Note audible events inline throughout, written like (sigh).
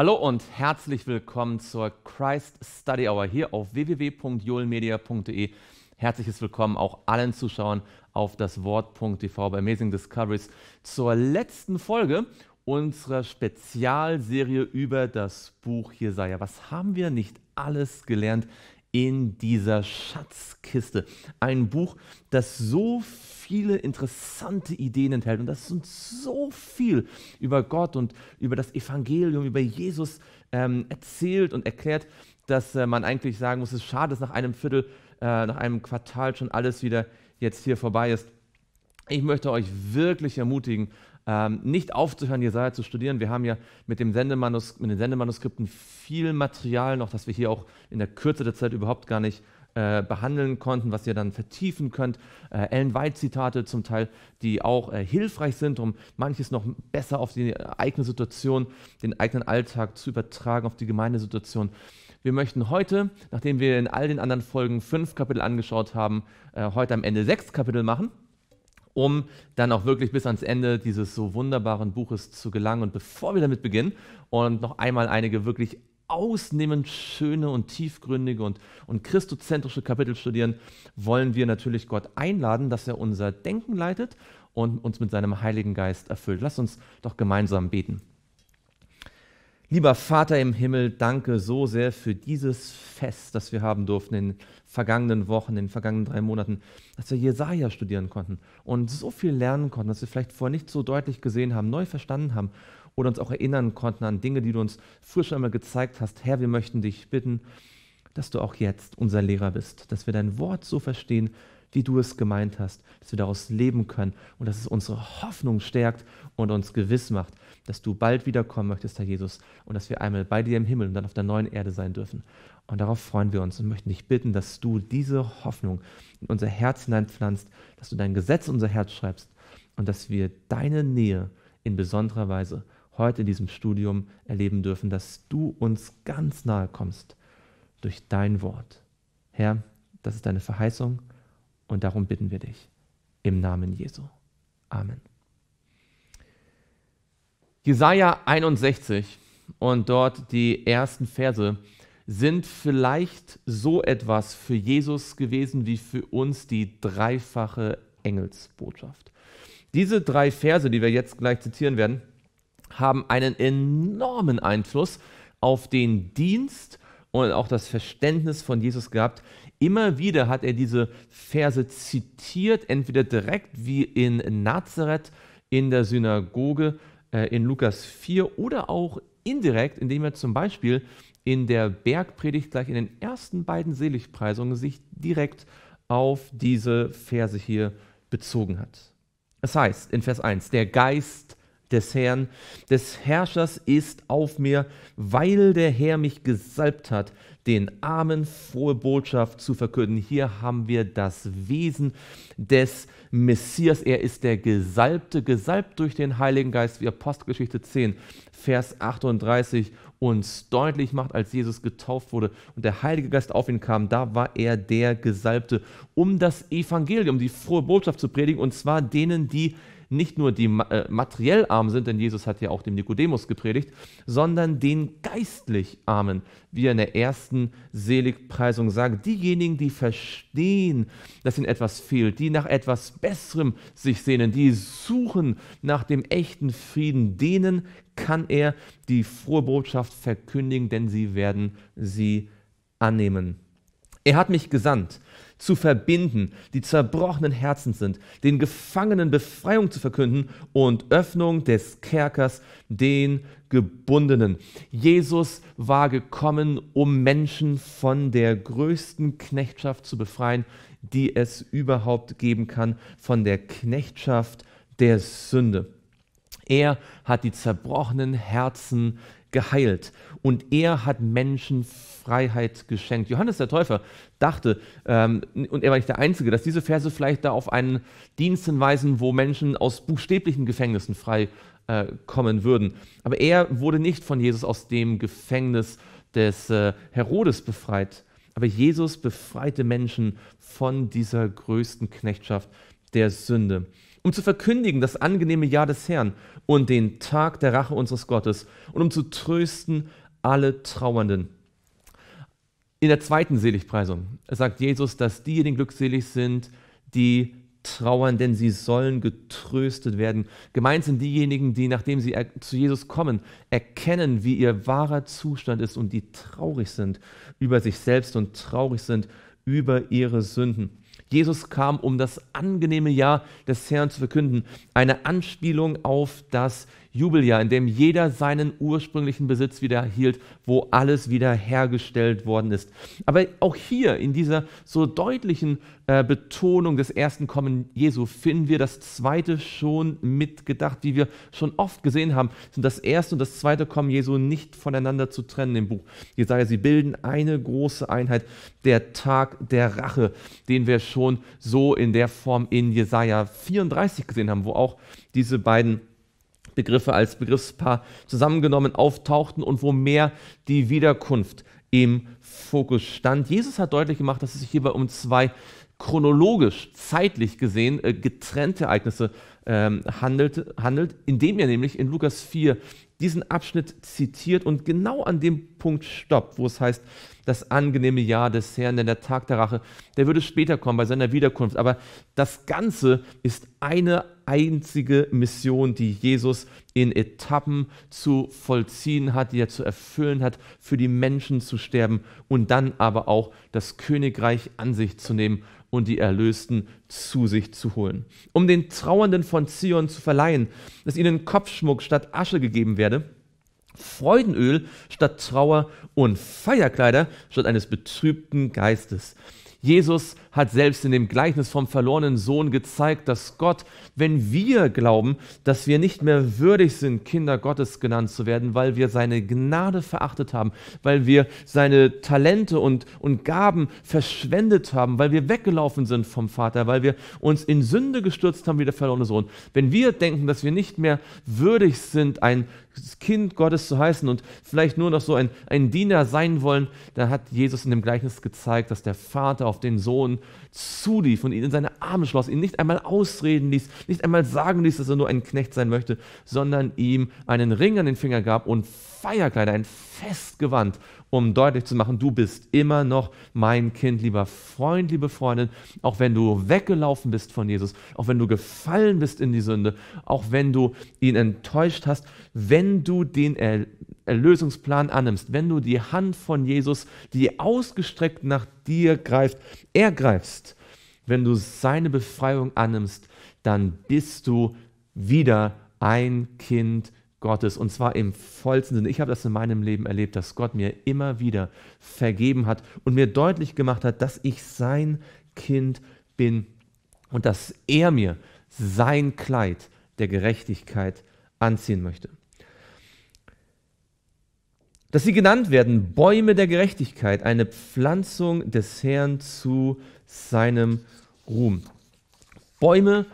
Hallo und herzlich willkommen zur Christ Study Hour hier auf www.joelmedia.de. Herzliches Willkommen auch allen Zuschauern auf das Wort.tv e bei Amazing Discoveries zur letzten Folge unserer Spezialserie über das Buch Jesaja. Was haben wir nicht alles gelernt in dieser Schatzkiste. Ein Buch, das so viele interessante Ideen enthält und das uns so viel über Gott und über das Evangelium, über Jesus ähm, erzählt und erklärt, dass äh, man eigentlich sagen muss, es ist schade, dass nach einem Viertel, äh, nach einem Quartal schon alles wieder jetzt hier vorbei ist. Ich möchte euch wirklich ermutigen, ähm, nicht aufzuhören, Jesaja zu studieren. Wir haben ja mit, dem Sendemanus mit den Sendemanuskripten viel Material noch, das wir hier auch in der Kürze der Zeit überhaupt gar nicht äh, behandeln konnten, was ihr dann vertiefen könnt. Äh, Ellen White-Zitate zum Teil, die auch äh, hilfreich sind, um manches noch besser auf die eigene Situation, den eigenen Alltag zu übertragen, auf die Gemeindesituation. Wir möchten heute, nachdem wir in all den anderen Folgen fünf Kapitel angeschaut haben, äh, heute am Ende sechs Kapitel machen um dann auch wirklich bis ans Ende dieses so wunderbaren Buches zu gelangen. Und bevor wir damit beginnen und noch einmal einige wirklich ausnehmend schöne und tiefgründige und, und christozentrische Kapitel studieren, wollen wir natürlich Gott einladen, dass er unser Denken leitet und uns mit seinem Heiligen Geist erfüllt. Lass uns doch gemeinsam beten. Lieber Vater im Himmel, danke so sehr für dieses Fest, das wir haben durften, in vergangenen Wochen, in den vergangenen drei Monaten, dass wir Jesaja studieren konnten und so viel lernen konnten, dass wir vielleicht vorher nicht so deutlich gesehen haben, neu verstanden haben oder uns auch erinnern konnten an Dinge, die du uns früher schon einmal gezeigt hast. Herr, wir möchten dich bitten, dass du auch jetzt unser Lehrer bist, dass wir dein Wort so verstehen, wie du es gemeint hast, dass wir daraus leben können und dass es unsere Hoffnung stärkt und uns gewiss macht, dass du bald wiederkommen möchtest, Herr Jesus, und dass wir einmal bei dir im Himmel und dann auf der neuen Erde sein dürfen. Und darauf freuen wir uns und möchten dich bitten, dass du diese Hoffnung in unser Herz hineinpflanzt, dass du dein Gesetz in unser Herz schreibst und dass wir deine Nähe in besonderer Weise heute in diesem Studium erleben dürfen, dass du uns ganz nahe kommst durch dein Wort. Herr, das ist deine Verheißung und darum bitten wir dich. Im Namen Jesu. Amen. Jesaja 61 und dort die ersten Verse sind vielleicht so etwas für Jesus gewesen wie für uns die dreifache Engelsbotschaft. Diese drei Verse, die wir jetzt gleich zitieren werden, haben einen enormen Einfluss auf den Dienst und auch das Verständnis von Jesus gehabt. Immer wieder hat er diese Verse zitiert, entweder direkt wie in Nazareth in der Synagoge äh, in Lukas 4 oder auch indirekt, indem er zum Beispiel in der Bergpredigt gleich in den ersten beiden Seligpreisungen sich direkt auf diese Verse hier bezogen hat. Es heißt in Vers 1, der Geist des Herrn, des Herrschers ist auf mir, weil der Herr mich gesalbt hat, den Armen frohe Botschaft zu verkünden. Hier haben wir das Wesen des Messias. Er ist der Gesalbte, gesalbt durch den Heiligen Geist, wie Apostelgeschichte 10, Vers 38 uns deutlich macht, als Jesus getauft wurde und der Heilige Geist auf ihn kam, da war er der Gesalbte, um das Evangelium, die frohe Botschaft zu predigen, und zwar denen, die nicht nur die äh, materiell arm sind, denn Jesus hat ja auch dem Nikodemus gepredigt, sondern den geistlich Armen, wie er in der ersten Seligpreisung sagt. Diejenigen, die verstehen, dass ihnen etwas fehlt, die nach etwas Besserem sich sehnen, die suchen nach dem echten Frieden, denen kann er die frohe Botschaft verkündigen, denn sie werden sie annehmen. Er hat mich gesandt, zu verbinden, die zerbrochenen Herzen sind, den Gefangenen Befreiung zu verkünden und Öffnung des Kerkers den Gebundenen. Jesus war gekommen, um Menschen von der größten Knechtschaft zu befreien, die es überhaupt geben kann, von der Knechtschaft der Sünde. Er hat die zerbrochenen Herzen geheilt und er hat Menschen Freiheit geschenkt. Johannes der Täufer dachte, ähm, und er war nicht der Einzige, dass diese Verse vielleicht da auf einen Dienst hinweisen, wo Menschen aus buchstäblichen Gefängnissen frei äh, kommen würden. Aber er wurde nicht von Jesus aus dem Gefängnis des äh, Herodes befreit. Aber Jesus befreite Menschen von dieser größten Knechtschaft der Sünde um zu verkündigen das angenehme Jahr des Herrn und den Tag der Rache unseres Gottes und um zu trösten alle Trauernden in der zweiten Seligpreisung sagt Jesus, dass diejenigen glückselig sind, die trauern, denn sie sollen getröstet werden. Gemeint sind diejenigen, die, nachdem sie zu Jesus kommen, erkennen, wie ihr wahrer Zustand ist und die traurig sind über sich selbst und traurig sind über ihre Sünden. Jesus kam, um das angenehme Jahr des Herrn zu verkünden. Eine Anspielung auf das Jubeljahr, in dem jeder seinen ursprünglichen Besitz wiederhielt, wo alles wieder hergestellt worden ist. Aber auch hier in dieser so deutlichen äh, Betonung des ersten Kommen Jesu finden wir das zweite schon mitgedacht, wie wir schon oft gesehen haben, sind das erste und das zweite Kommen Jesu nicht voneinander zu trennen im Buch. Jesaja, sie bilden eine große Einheit, der Tag der Rache, den wir schon so in der Form in Jesaja 34 gesehen haben, wo auch diese beiden Begriffe als Begriffspaar zusammengenommen auftauchten und wo mehr die Wiederkunft im Fokus stand. Jesus hat deutlich gemacht, dass es sich hierbei um zwei chronologisch, zeitlich gesehen äh, getrennte Ereignisse ähm, handelt, handelt, indem er nämlich in Lukas 4 diesen Abschnitt zitiert und genau an dem Punkt stoppt, wo es heißt, das angenehme Jahr des Herrn, denn der Tag der Rache, der würde später kommen bei seiner Wiederkunft. Aber das Ganze ist eine einzige Mission, die Jesus in Etappen zu vollziehen hat, die er zu erfüllen hat, für die Menschen zu sterben und dann aber auch das Königreich an sich zu nehmen und die Erlösten zu sich zu holen. Um den Trauernden von Zion zu verleihen, dass ihnen Kopfschmuck statt Asche gegeben werde, Freudenöl statt Trauer und Feierkleider statt eines betrübten Geistes. Jesus hat selbst in dem Gleichnis vom verlorenen Sohn gezeigt, dass Gott, wenn wir glauben, dass wir nicht mehr würdig sind, Kinder Gottes genannt zu werden, weil wir seine Gnade verachtet haben, weil wir seine Talente und, und Gaben verschwendet haben, weil wir weggelaufen sind vom Vater, weil wir uns in Sünde gestürzt haben wie der verlorene Sohn. Wenn wir denken, dass wir nicht mehr würdig sind, ein Kind Gottes zu heißen und vielleicht nur noch so ein, ein Diener sein wollen, dann hat Jesus in dem Gleichnis gezeigt, dass der Vater auf den Sohn zulief und ihn in seine Arme schloss, ihn nicht einmal ausreden ließ, nicht einmal sagen ließ, dass er nur ein Knecht sein möchte, sondern ihm einen Ring an den Finger gab und Feierkleider, ein Festgewand, um deutlich zu machen, du bist immer noch mein Kind, lieber Freund, liebe Freundin, auch wenn du weggelaufen bist von Jesus, auch wenn du gefallen bist in die Sünde, auch wenn du ihn enttäuscht hast, wenn du den er Erlösungsplan annimmst, wenn du die Hand von Jesus, die ausgestreckt nach dir greift, ergreifst, wenn du seine Befreiung annimmst, dann bist du wieder ein Kind Gottes und zwar im vollsten Sinne. Ich habe das in meinem Leben erlebt, dass Gott mir immer wieder vergeben hat und mir deutlich gemacht hat, dass ich sein Kind bin und dass er mir sein Kleid der Gerechtigkeit anziehen möchte dass sie genannt werden Bäume der Gerechtigkeit, eine Pflanzung des Herrn zu seinem Ruhm. Bäume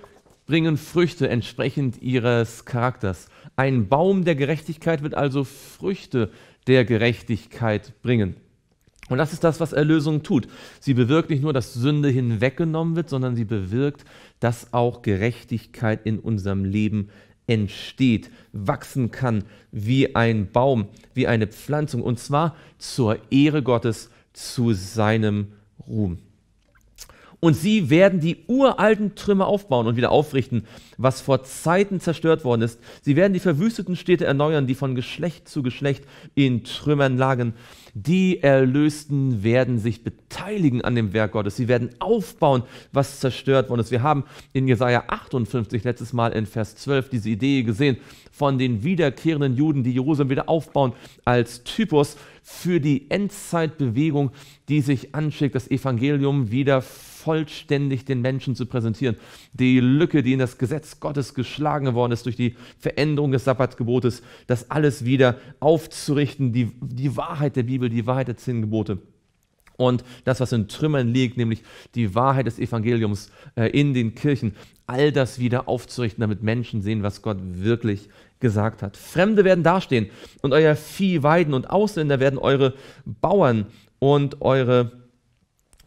bringen Früchte entsprechend ihres Charakters. Ein Baum der Gerechtigkeit wird also Früchte der Gerechtigkeit bringen. Und das ist das, was Erlösung tut. Sie bewirkt nicht nur, dass Sünde hinweggenommen wird, sondern sie bewirkt, dass auch Gerechtigkeit in unserem Leben entsteht, wachsen kann wie ein Baum, wie eine Pflanzung, und zwar zur Ehre Gottes, zu seinem Ruhm. Und sie werden die uralten Trümmer aufbauen und wieder aufrichten, was vor Zeiten zerstört worden ist. Sie werden die verwüsteten Städte erneuern, die von Geschlecht zu Geschlecht in Trümmern lagen. Die Erlösten werden sich beteiligen an dem Werk Gottes. Sie werden aufbauen, was zerstört worden ist. Wir haben in Jesaja 58 letztes Mal in Vers 12 diese Idee gesehen von den wiederkehrenden Juden, die Jerusalem wieder aufbauen, als Typus für die Endzeitbewegung, die sich anschickt, das Evangelium wieder vollständig den Menschen zu präsentieren. Die Lücke, die in das Gesetz Gottes geschlagen worden ist durch die Veränderung des Sabbatgebotes, das alles wieder aufzurichten, die, die Wahrheit der Bibel, die Wahrheit der zehn Gebote und das, was in Trümmern liegt, nämlich die Wahrheit des Evangeliums äh, in den Kirchen, all das wieder aufzurichten, damit Menschen sehen, was Gott wirklich gesagt hat. Fremde werden dastehen und euer Vieh weiden und Ausländer werden eure Bauern und eure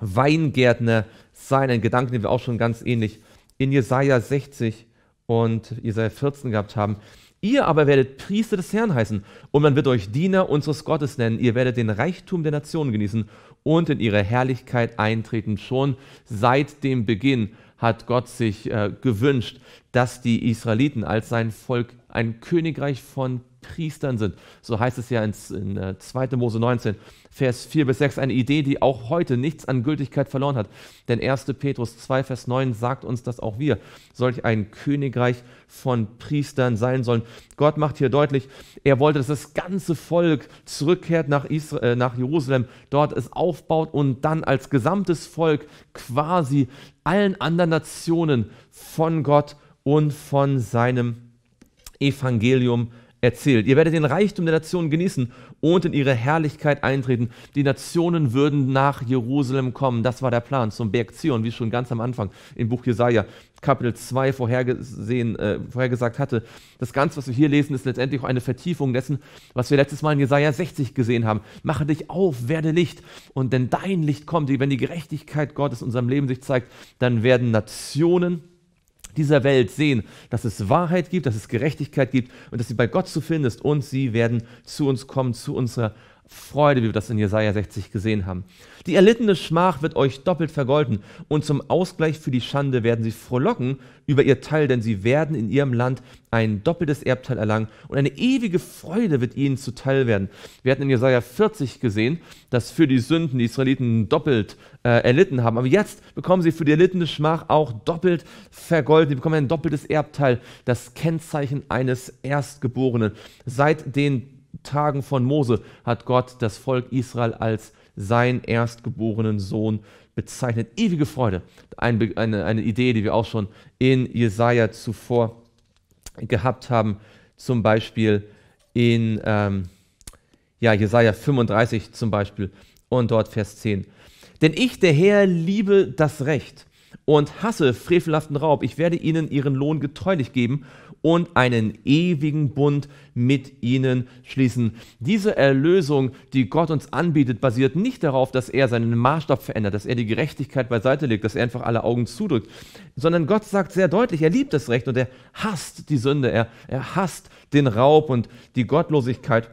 Weingärtner sein. Ein Gedanken, den wir auch schon ganz ähnlich in Jesaja 60 und Jesaja 14 gehabt haben. Ihr aber werdet Priester des Herrn heißen und man wird euch Diener unseres Gottes nennen. Ihr werdet den Reichtum der Nationen genießen und in ihre Herrlichkeit eintreten. Schon seit dem Beginn hat Gott sich äh, gewünscht, dass die Israeliten als sein Volk ein Königreich von Priestern sind. So heißt es ja in, äh, in 2. Mose 19, Vers 4 bis 6, eine Idee, die auch heute nichts an Gültigkeit verloren hat. Denn 1. Petrus 2, Vers 9 sagt uns, dass auch wir solch ein Königreich von Priestern sein sollen. Gott macht hier deutlich, er wollte, dass das ganze Volk zurückkehrt nach, Israel, äh, nach Jerusalem, dort es aufbaut und dann als gesamtes Volk quasi allen anderen Nationen von Gott und von seinem Evangelium erzählt. Ihr werdet den Reichtum der Nationen genießen und in ihre Herrlichkeit eintreten. Die Nationen würden nach Jerusalem kommen. Das war der Plan zum Berg Zion, wie schon ganz am Anfang im Buch Jesaja Kapitel 2 vorhergesehen, äh, vorhergesagt hatte. Das Ganze, was wir hier lesen, ist letztendlich auch eine Vertiefung dessen, was wir letztes Mal in Jesaja 60 gesehen haben. Mache dich auf, werde Licht. Und denn dein Licht kommt, wenn die Gerechtigkeit Gottes in unserem Leben sich zeigt, dann werden Nationen dieser Welt sehen, dass es Wahrheit gibt, dass es Gerechtigkeit gibt und dass sie bei Gott zu finden ist und sie werden zu uns kommen, zu unserer Freude, wie wir das in Jesaja 60 gesehen haben. Die erlittene Schmach wird euch doppelt vergolten und zum Ausgleich für die Schande werden sie frohlocken über ihr Teil, denn sie werden in ihrem Land ein doppeltes Erbteil erlangen und eine ewige Freude wird ihnen zuteil werden. Wir hatten in Jesaja 40 gesehen, dass für die Sünden die Israeliten doppelt äh, erlitten haben. Aber jetzt bekommen sie für die erlittene Schmach auch doppelt vergolten. Sie bekommen ein doppeltes Erbteil, das Kennzeichen eines Erstgeborenen. Seit den Tagen von Mose hat Gott das Volk Israel als seinen erstgeborenen Sohn bezeichnet. Ewige Freude. Eine, eine, eine Idee, die wir auch schon in Jesaja zuvor gehabt haben. Zum Beispiel in ähm, ja, Jesaja 35 zum Beispiel und dort Vers 10. Denn ich, der Herr, liebe das Recht und hasse frevelhaften Raub. Ich werde ihnen ihren Lohn getreulich geben und einen ewigen Bund mit ihnen schließen. Diese Erlösung, die Gott uns anbietet, basiert nicht darauf, dass er seinen Maßstab verändert, dass er die Gerechtigkeit beiseite legt, dass er einfach alle Augen zudrückt, sondern Gott sagt sehr deutlich, er liebt das Recht und er hasst die Sünde, er, er hasst den Raub und die Gottlosigkeit.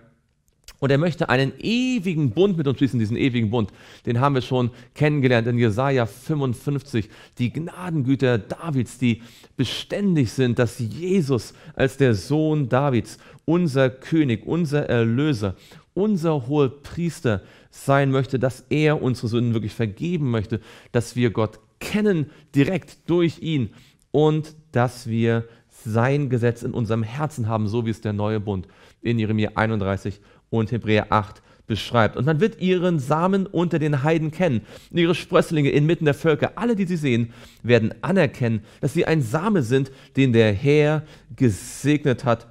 Und er möchte einen ewigen Bund mit uns schließen, diesen ewigen Bund. Den haben wir schon kennengelernt in Jesaja 55. Die Gnadengüter Davids, die beständig sind, dass Jesus als der Sohn Davids, unser König, unser Erlöser, unser hoher Priester sein möchte, dass er unsere Sünden wirklich vergeben möchte, dass wir Gott kennen direkt durch ihn und dass wir sein Gesetz in unserem Herzen haben, so wie es der neue Bund in Jeremia 31 und Hebräer 8 beschreibt. Und man wird ihren Samen unter den Heiden kennen, ihre Sprösslinge inmitten der Völker, alle, die sie sehen, werden anerkennen, dass sie ein Same sind, den der Herr gesegnet hat.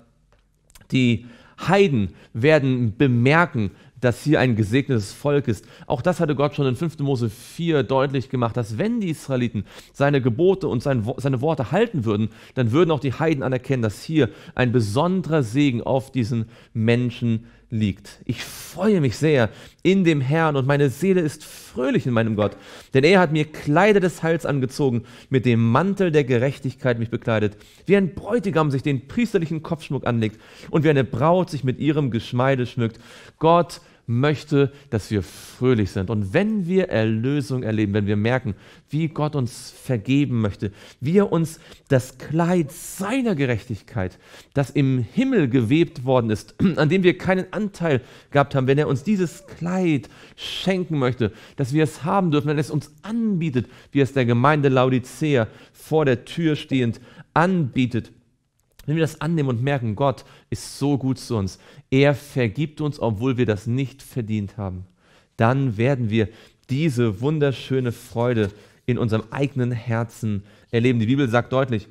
Die Heiden werden bemerken, dass hier ein gesegnetes Volk ist. Auch das hatte Gott schon in 5. Mose 4 deutlich gemacht, dass wenn die Israeliten seine Gebote und seine Worte halten würden, dann würden auch die Heiden anerkennen, dass hier ein besonderer Segen auf diesen Menschen ist liegt. Ich freue mich sehr in dem Herrn und meine Seele ist fröhlich in meinem Gott, denn er hat mir Kleider des Hals angezogen, mit dem Mantel der Gerechtigkeit mich bekleidet, wie ein Bräutigam sich den priesterlichen Kopfschmuck anlegt und wie eine Braut sich mit ihrem Geschmeide schmückt. Gott möchte, dass wir fröhlich sind. Und wenn wir Erlösung erleben, wenn wir merken, wie Gott uns vergeben möchte, wie er uns das Kleid seiner Gerechtigkeit, das im Himmel gewebt worden ist, (clears throat) an dem wir keinen Anteil gehabt haben, wenn er uns dieses Kleid schenken möchte, dass wir es haben dürfen, wenn er es uns anbietet, wie es der Gemeinde Laodicea vor der Tür stehend anbietet, wenn wir das annehmen und merken, Gott ist so gut zu uns, er vergibt uns, obwohl wir das nicht verdient haben, dann werden wir diese wunderschöne Freude in unserem eigenen Herzen erleben. Die Bibel sagt deutlich,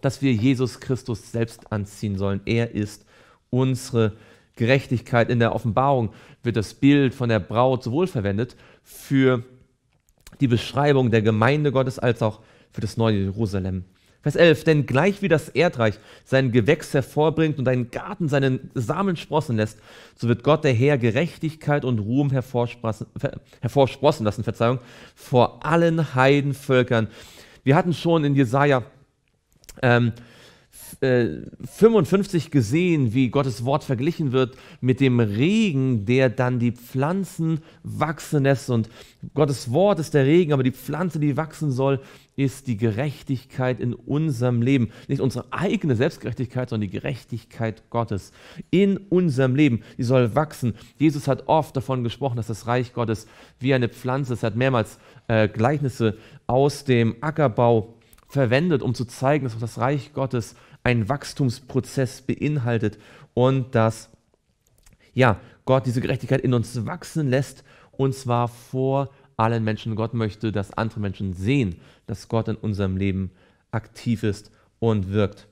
dass wir Jesus Christus selbst anziehen sollen. Er ist unsere Gerechtigkeit. In der Offenbarung wird das Bild von der Braut sowohl verwendet für die Beschreibung der Gemeinde Gottes als auch für das neue Jerusalem. Vers 11, denn gleich wie das Erdreich sein Gewächs hervorbringt und einen Garten seinen Samen sprossen lässt, so wird Gott der Herr Gerechtigkeit und Ruhm hervorsprossen lassen, Verzeihung, vor allen Heidenvölkern. Wir hatten schon in Jesaja ähm, 55 gesehen, wie Gottes Wort verglichen wird mit dem Regen, der dann die Pflanzen wachsen lässt. Und Gottes Wort ist der Regen, aber die Pflanze, die wachsen soll, ist die Gerechtigkeit in unserem Leben. Nicht unsere eigene Selbstgerechtigkeit, sondern die Gerechtigkeit Gottes in unserem Leben. Die soll wachsen. Jesus hat oft davon gesprochen, dass das Reich Gottes wie eine Pflanze ist. Er hat mehrmals äh, Gleichnisse aus dem Ackerbau verwendet, um zu zeigen, dass auch das Reich Gottes einen Wachstumsprozess beinhaltet und dass ja, Gott diese Gerechtigkeit in uns wachsen lässt und zwar vor allen Menschen. Gott möchte, dass andere Menschen sehen, dass Gott in unserem Leben aktiv ist und wirkt.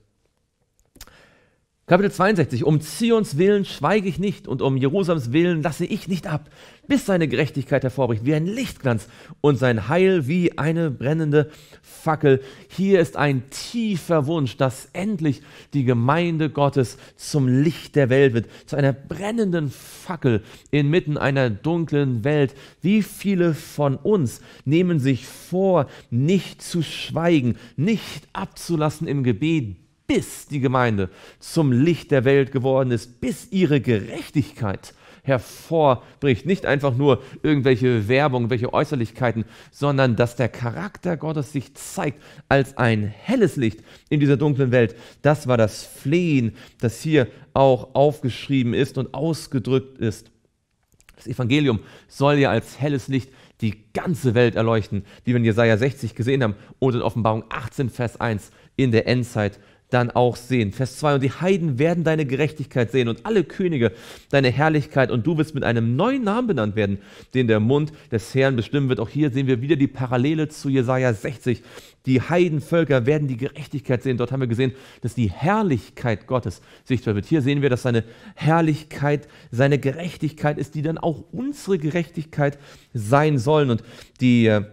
Kapitel 62, um Zions Willen schweige ich nicht und um Jerusalems Willen lasse ich nicht ab, bis seine Gerechtigkeit hervorbricht wie ein Lichtglanz und sein Heil wie eine brennende Fackel. Hier ist ein tiefer Wunsch, dass endlich die Gemeinde Gottes zum Licht der Welt wird, zu einer brennenden Fackel inmitten einer dunklen Welt. Wie viele von uns nehmen sich vor, nicht zu schweigen, nicht abzulassen im Gebet, bis die Gemeinde zum Licht der Welt geworden ist, bis ihre Gerechtigkeit hervorbricht. Nicht einfach nur irgendwelche Werbung, welche Äußerlichkeiten, sondern dass der Charakter Gottes sich zeigt als ein helles Licht in dieser dunklen Welt. Das war das Flehen, das hier auch aufgeschrieben ist und ausgedrückt ist. Das Evangelium soll ja als helles Licht die ganze Welt erleuchten, wie wir in Jesaja 60 gesehen haben und in Offenbarung 18, Vers 1 in der Endzeit dann auch sehen. Vers 2, und die Heiden werden deine Gerechtigkeit sehen und alle Könige deine Herrlichkeit und du wirst mit einem neuen Namen benannt werden, den der Mund des Herrn bestimmen wird. Auch hier sehen wir wieder die Parallele zu Jesaja 60. Die Heidenvölker werden die Gerechtigkeit sehen. Dort haben wir gesehen, dass die Herrlichkeit Gottes sichtbar wird. Hier sehen wir, dass seine Herrlichkeit, seine Gerechtigkeit ist, die dann auch unsere Gerechtigkeit sein sollen. Und die äh,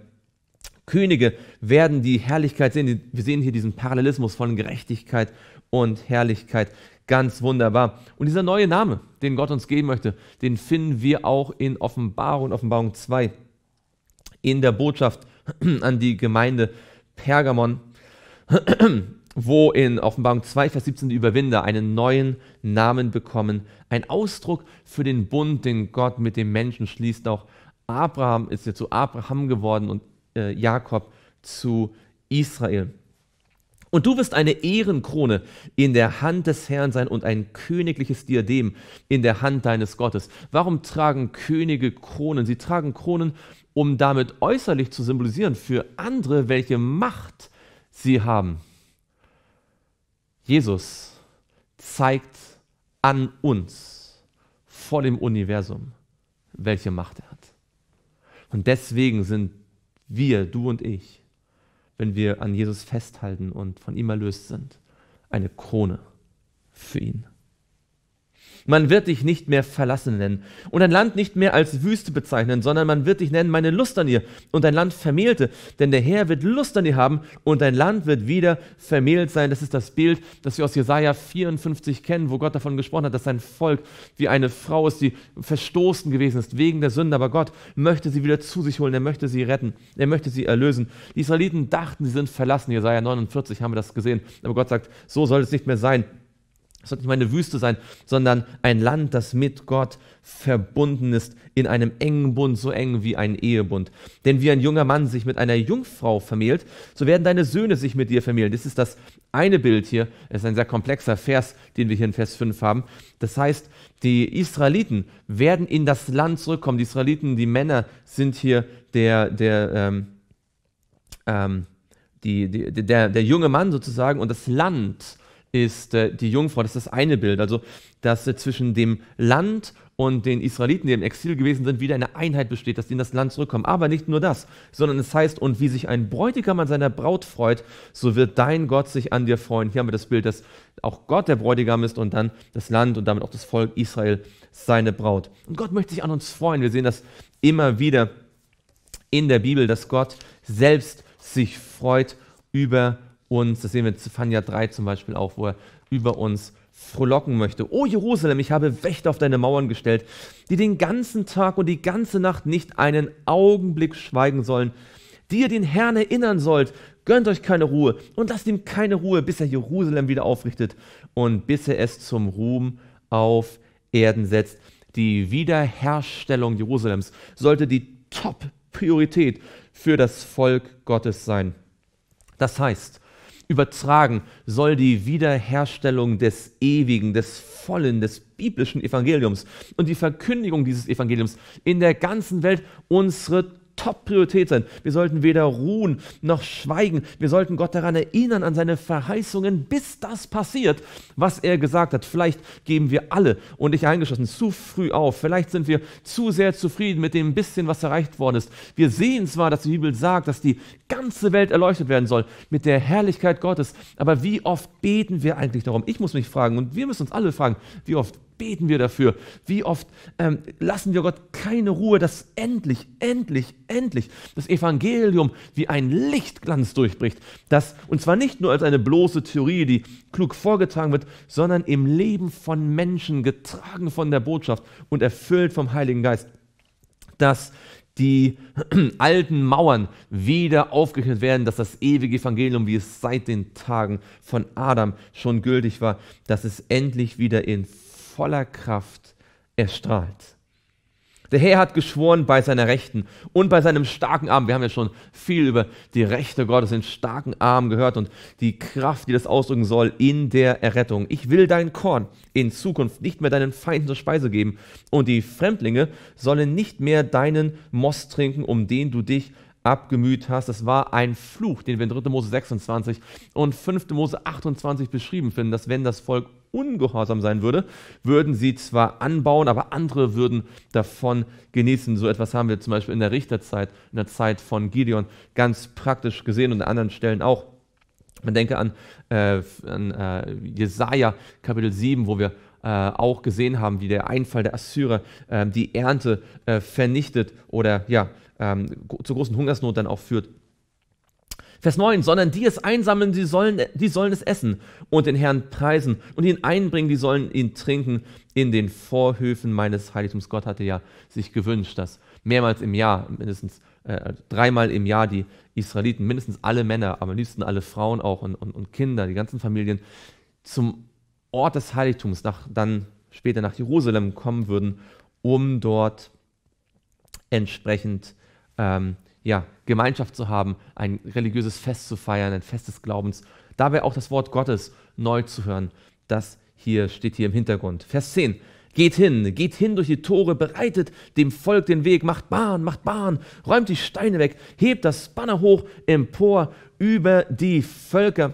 Könige werden die Herrlichkeit sehen. Wir sehen hier diesen Parallelismus von Gerechtigkeit und Herrlichkeit. Ganz wunderbar. Und dieser neue Name, den Gott uns geben möchte, den finden wir auch in Offenbarung, Offenbarung 2, in der Botschaft (clears throat) an die Gemeinde Pergamon, (clears throat) wo in Offenbarung 2, Vers 17 die Überwinder einen neuen Namen bekommen. Ein Ausdruck für den Bund, den Gott mit dem Menschen schließt. Auch Abraham ist ja zu Abraham geworden und äh, Jakob zu Israel. Und du wirst eine Ehrenkrone in der Hand des Herrn sein und ein königliches Diadem in der Hand deines Gottes. Warum tragen Könige Kronen? Sie tragen Kronen, um damit äußerlich zu symbolisieren für andere, welche Macht sie haben. Jesus zeigt an uns vor dem Universum, welche Macht er hat. Und deswegen sind wir, du und ich, wenn wir an Jesus festhalten und von ihm erlöst sind, eine Krone für ihn. Man wird dich nicht mehr verlassen nennen und dein Land nicht mehr als Wüste bezeichnen, sondern man wird dich nennen meine Lust an ihr und dein Land vermehlte, denn der Herr wird Lust an ihr haben und dein Land wird wieder vermählt sein. Das ist das Bild, das wir aus Jesaja 54 kennen, wo Gott davon gesprochen hat, dass sein Volk wie eine Frau ist, die verstoßen gewesen ist wegen der Sünde, aber Gott möchte sie wieder zu sich holen, er möchte sie retten, er möchte sie erlösen. Die Israeliten dachten, sie sind verlassen. Jesaja 49 haben wir das gesehen, aber Gott sagt, so soll es nicht mehr sein. Es soll nicht mal eine Wüste sein, sondern ein Land, das mit Gott verbunden ist, in einem engen Bund, so eng wie ein Ehebund. Denn wie ein junger Mann sich mit einer Jungfrau vermählt, so werden deine Söhne sich mit dir vermählen. Das ist das eine Bild hier. Es ist ein sehr komplexer Vers, den wir hier in Vers 5 haben. Das heißt, die Israeliten werden in das Land zurückkommen. Die Israeliten, die Männer, sind hier der, der, ähm, ähm, die, die, der, der junge Mann sozusagen und das Land ist äh, die Jungfrau, das ist das eine Bild, also dass äh, zwischen dem Land und den Israeliten, die im Exil gewesen sind, wieder eine Einheit besteht, dass die in das Land zurückkommen. Aber nicht nur das, sondern es heißt, und wie sich ein Bräutigam an seiner Braut freut, so wird dein Gott sich an dir freuen. Hier haben wir das Bild, dass auch Gott der Bräutigam ist und dann das Land und damit auch das Volk Israel seine Braut. Und Gott möchte sich an uns freuen. Wir sehen das immer wieder in der Bibel, dass Gott selbst sich freut über uns uns, das sehen wir in Zephania 3 zum Beispiel auch, wo er über uns frohlocken möchte. O oh, Jerusalem, ich habe Wächter auf deine Mauern gestellt, die den ganzen Tag und die ganze Nacht nicht einen Augenblick schweigen sollen, die ihr den Herrn erinnern sollt, gönnt euch keine Ruhe und lasst ihm keine Ruhe, bis er Jerusalem wieder aufrichtet und bis er es zum Ruhm auf Erden setzt. Die Wiederherstellung Jerusalems sollte die Top-Priorität für das Volk Gottes sein. Das heißt, übertragen, soll die Wiederherstellung des ewigen, des vollen, des biblischen Evangeliums und die Verkündigung dieses Evangeliums in der ganzen Welt unsere Top-Priorität sein. Wir sollten weder ruhen noch schweigen. Wir sollten Gott daran erinnern, an seine Verheißungen, bis das passiert, was er gesagt hat. Vielleicht geben wir alle, und ich eingeschlossen, zu früh auf. Vielleicht sind wir zu sehr zufrieden mit dem bisschen, was erreicht worden ist. Wir sehen zwar, dass die Bibel sagt, dass die ganze Welt erleuchtet werden soll mit der Herrlichkeit Gottes, aber wie oft beten wir eigentlich darum? Ich muss mich fragen und wir müssen uns alle fragen, wie oft beten wir dafür? Wie oft ähm, lassen wir Gott keine Ruhe, dass endlich, endlich, endlich das Evangelium wie ein Lichtglanz durchbricht? Das, und zwar nicht nur als eine bloße Theorie, die klug vorgetragen wird, sondern im Leben von Menschen, getragen von der Botschaft und erfüllt vom Heiligen Geist. Dass die (clears throat) alten Mauern wieder aufgeknüpft werden, dass das ewige Evangelium, wie es seit den Tagen von Adam schon gültig war, dass es endlich wieder in voller Kraft erstrahlt. Der Herr hat geschworen bei seiner Rechten und bei seinem starken Arm. Wir haben ja schon viel über die Rechte Gottes, den starken Arm gehört und die Kraft, die das ausdrücken soll in der Errettung. Ich will dein Korn in Zukunft nicht mehr deinen Feinden zur Speise geben und die Fremdlinge sollen nicht mehr deinen Most trinken, um den du dich abgemüht hast. Das war ein Fluch, den wir in 3. Mose 26 und 5. Mose 28 beschrieben finden, dass wenn das Volk ungehorsam sein würde, würden sie zwar anbauen, aber andere würden davon genießen. So etwas haben wir zum Beispiel in der Richterzeit, in der Zeit von Gideon ganz praktisch gesehen und an anderen Stellen auch. Man denke an, äh, an äh, Jesaja Kapitel 7, wo wir äh, auch gesehen haben, wie der Einfall der Assyrer äh, die Ernte äh, vernichtet oder ja, ähm, zu großen Hungersnot dann auch führt. Vers 9, sondern die es einsammeln, die sollen, die sollen es essen und den Herrn preisen und ihn einbringen, die sollen ihn trinken in den Vorhöfen meines Heiligtums. Gott hatte ja sich gewünscht, dass mehrmals im Jahr, mindestens äh, dreimal im Jahr die Israeliten, mindestens alle Männer, aber am liebsten alle Frauen auch und, und, und Kinder, die ganzen Familien, zum Ort des Heiligtums, nach, dann später nach Jerusalem kommen würden, um dort entsprechend ähm, ja, Gemeinschaft zu haben, ein religiöses Fest zu feiern, ein Fest des Glaubens. Dabei auch das Wort Gottes neu zu hören. Das hier steht hier im Hintergrund. Vers 10. Geht hin, geht hin durch die Tore, bereitet dem Volk den Weg, macht Bahn, macht Bahn, räumt die Steine weg, hebt das Banner hoch empor über die Völker.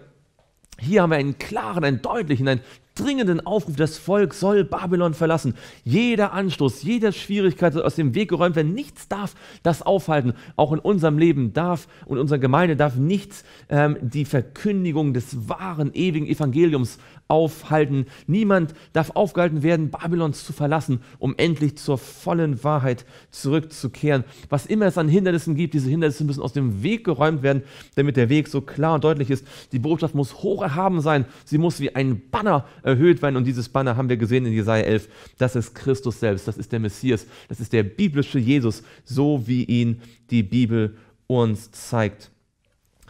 Hier haben wir einen klaren, einen deutlichen, einen dringenden Aufruf, das Volk soll Babylon verlassen. Jeder Anstoß, jede Schwierigkeit soll aus dem Weg geräumt werden. Nichts darf das aufhalten. Auch in unserem Leben darf und unserer Gemeinde darf nichts ähm, die Verkündigung des wahren, ewigen Evangeliums aufhalten. Niemand darf aufgehalten werden, Babylons zu verlassen, um endlich zur vollen Wahrheit zurückzukehren. Was immer es an Hindernissen gibt, diese Hindernisse müssen aus dem Weg geräumt werden, damit der Weg so klar und deutlich ist. Die Botschaft muss hoch erhaben sein. Sie muss wie ein Banner erhöht werden. Und dieses Banner haben wir gesehen in Jesaja 11. Das ist Christus selbst, das ist der Messias, das ist der biblische Jesus, so wie ihn die Bibel uns zeigt.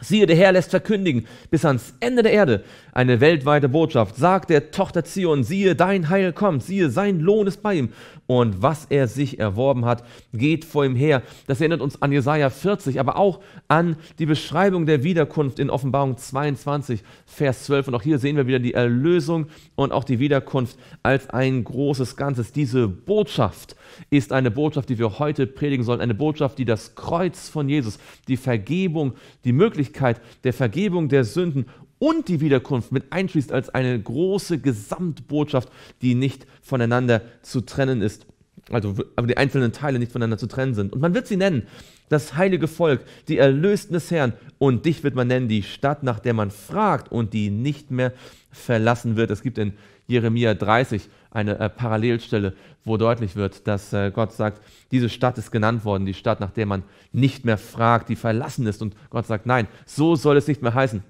Siehe, der Herr lässt verkündigen bis ans Ende der Erde eine weltweite Botschaft. Sagt der Tochter Zion, siehe, dein Heil kommt, siehe, sein Lohn ist bei ihm. Und was er sich erworben hat, geht vor ihm her. Das erinnert uns an Jesaja 40, aber auch an die Beschreibung der Wiederkunft in Offenbarung 22, Vers 12. Und auch hier sehen wir wieder die Erlösung und auch die Wiederkunft als ein großes Ganzes. Diese Botschaft ist eine Botschaft, die wir heute predigen sollen, eine Botschaft, die das Kreuz von Jesus, die Vergebung, die Möglichkeit der Vergebung der Sünden und die Wiederkunft mit einschließt als eine große Gesamtbotschaft, die nicht voneinander zu trennen ist. Also, aber die einzelnen Teile nicht voneinander zu trennen sind. Und man wird sie nennen, das heilige Volk, die Erlösten des Herrn. Und dich wird man nennen, die Stadt, nach der man fragt und die nicht mehr verlassen wird. Es gibt in Jeremia 30 eine äh, Parallelstelle, wo deutlich wird, dass äh, Gott sagt, diese Stadt ist genannt worden, die Stadt, nach der man nicht mehr fragt, die verlassen ist. Und Gott sagt, nein, so soll es nicht mehr heißen.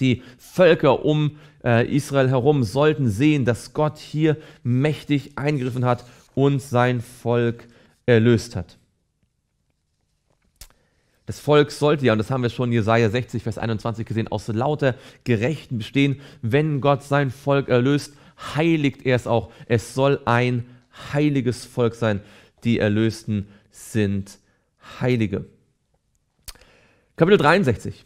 Die Völker um äh, Israel herum sollten sehen, dass Gott hier mächtig eingegriffen hat und sein Volk erlöst hat. Das Volk sollte ja, und das haben wir schon in Jesaja 60, Vers 21 gesehen, aus lauter Gerechten bestehen. Wenn Gott sein Volk erlöst, heiligt er es auch. Es soll ein heiliges Volk sein. Die Erlösten sind Heilige. Kapitel 63.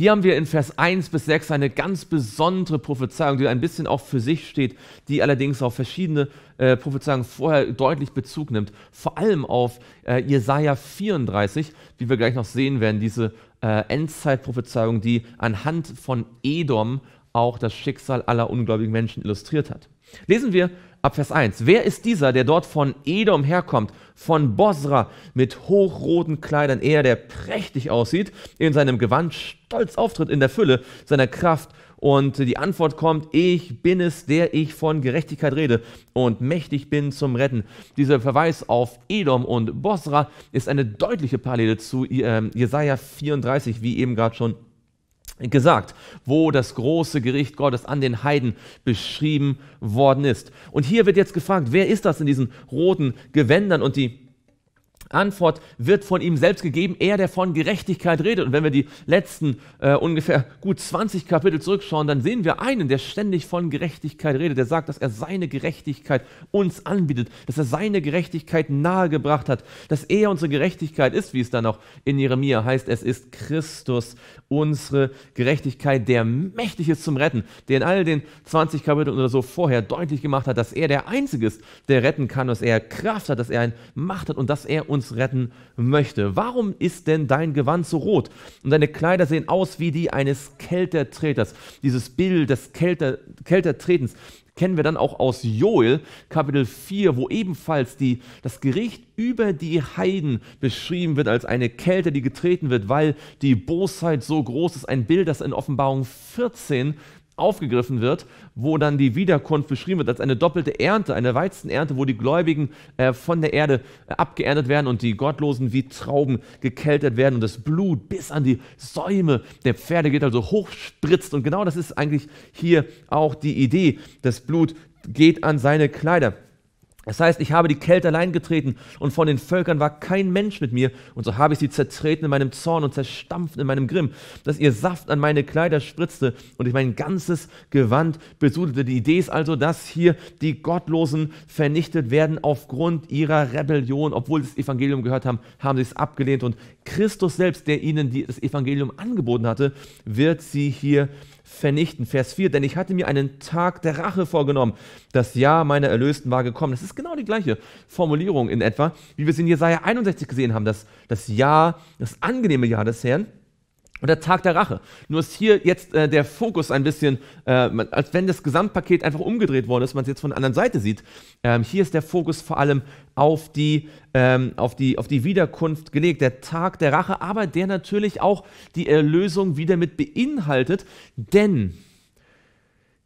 Hier haben wir in Vers 1 bis 6 eine ganz besondere Prophezeiung, die ein bisschen auch für sich steht, die allerdings auf verschiedene äh, Prophezeiungen vorher deutlich Bezug nimmt. Vor allem auf äh, Jesaja 34, wie wir gleich noch sehen werden, diese äh, Endzeitprophezeiung, die anhand von Edom auch das Schicksal aller ungläubigen Menschen illustriert hat. Lesen wir ab Vers 1. Wer ist dieser, der dort von Edom herkommt, von Bosra, mit hochroten Kleidern, er, der prächtig aussieht, in seinem Gewand stolz auftritt in der Fülle seiner Kraft? Und die Antwort kommt, ich bin es, der ich von Gerechtigkeit rede und mächtig bin zum Retten. Dieser Verweis auf Edom und Bosra ist eine deutliche Parallele zu äh, Jesaja 34, wie eben gerade schon gesagt, wo das große Gericht Gottes an den Heiden beschrieben worden ist. Und hier wird jetzt gefragt, wer ist das in diesen roten Gewändern? Und die Antwort wird von ihm selbst gegeben, er, der von Gerechtigkeit redet. Und wenn wir die letzten äh, ungefähr gut 20 Kapitel zurückschauen, dann sehen wir einen, der ständig von Gerechtigkeit redet, der sagt, dass er seine Gerechtigkeit uns anbietet, dass er seine Gerechtigkeit nahegebracht hat, dass er unsere Gerechtigkeit ist, wie es dann auch in Jeremia heißt, es ist Christus, unsere Gerechtigkeit, der mächtig ist zum Retten, der in all den 20 Kapiteln oder so vorher deutlich gemacht hat, dass er der Einzige ist, der retten kann, dass er Kraft hat, dass er eine Macht hat und dass er uns uns retten möchte. Warum ist denn dein Gewand so rot? Und deine Kleider sehen aus wie die eines Kältertreters. Dieses Bild des Kelter, Keltertretens kennen wir dann auch aus Joel Kapitel 4, wo ebenfalls die, das Gericht über die Heiden beschrieben wird als eine Kälte, die getreten wird, weil die Bosheit so groß ist. Ein Bild, das in Offenbarung 14 aufgegriffen wird, wo dann die Wiederkunft beschrieben wird als eine doppelte Ernte, eine Weizenernte, wo die Gläubigen äh, von der Erde äh, abgeerntet werden und die Gottlosen wie Trauben gekeltert werden und das Blut bis an die Säume der Pferde geht, also hochspritzt. Und genau das ist eigentlich hier auch die Idee. Das Blut geht an seine Kleider. Das heißt, ich habe die Kälte allein getreten und von den Völkern war kein Mensch mit mir, und so habe ich sie zertreten in meinem Zorn und zerstampft in meinem Grimm, dass ihr Saft an meine Kleider spritzte und ich mein ganzes Gewand besudelte. Die Idee ist also, dass hier die Gottlosen vernichtet werden aufgrund ihrer Rebellion. Obwohl sie das Evangelium gehört haben, haben sie es abgelehnt und Christus selbst, der ihnen das Evangelium angeboten hatte, wird sie hier vernichten vernichten. Vers 4, denn ich hatte mir einen Tag der Rache vorgenommen. Das Jahr meiner Erlösten war gekommen. Das ist genau die gleiche Formulierung in etwa, wie wir es in Jesaja 61 gesehen haben. Das, das Jahr, das angenehme Jahr des Herrn. Und der Tag der Rache. Nur ist hier jetzt äh, der Fokus ein bisschen, äh, als wenn das Gesamtpaket einfach umgedreht worden ist, man es jetzt von der anderen Seite sieht. Ähm, hier ist der Fokus vor allem auf die, ähm, auf, die, auf die Wiederkunft gelegt, der Tag der Rache, aber der natürlich auch die Erlösung wieder mit beinhaltet, denn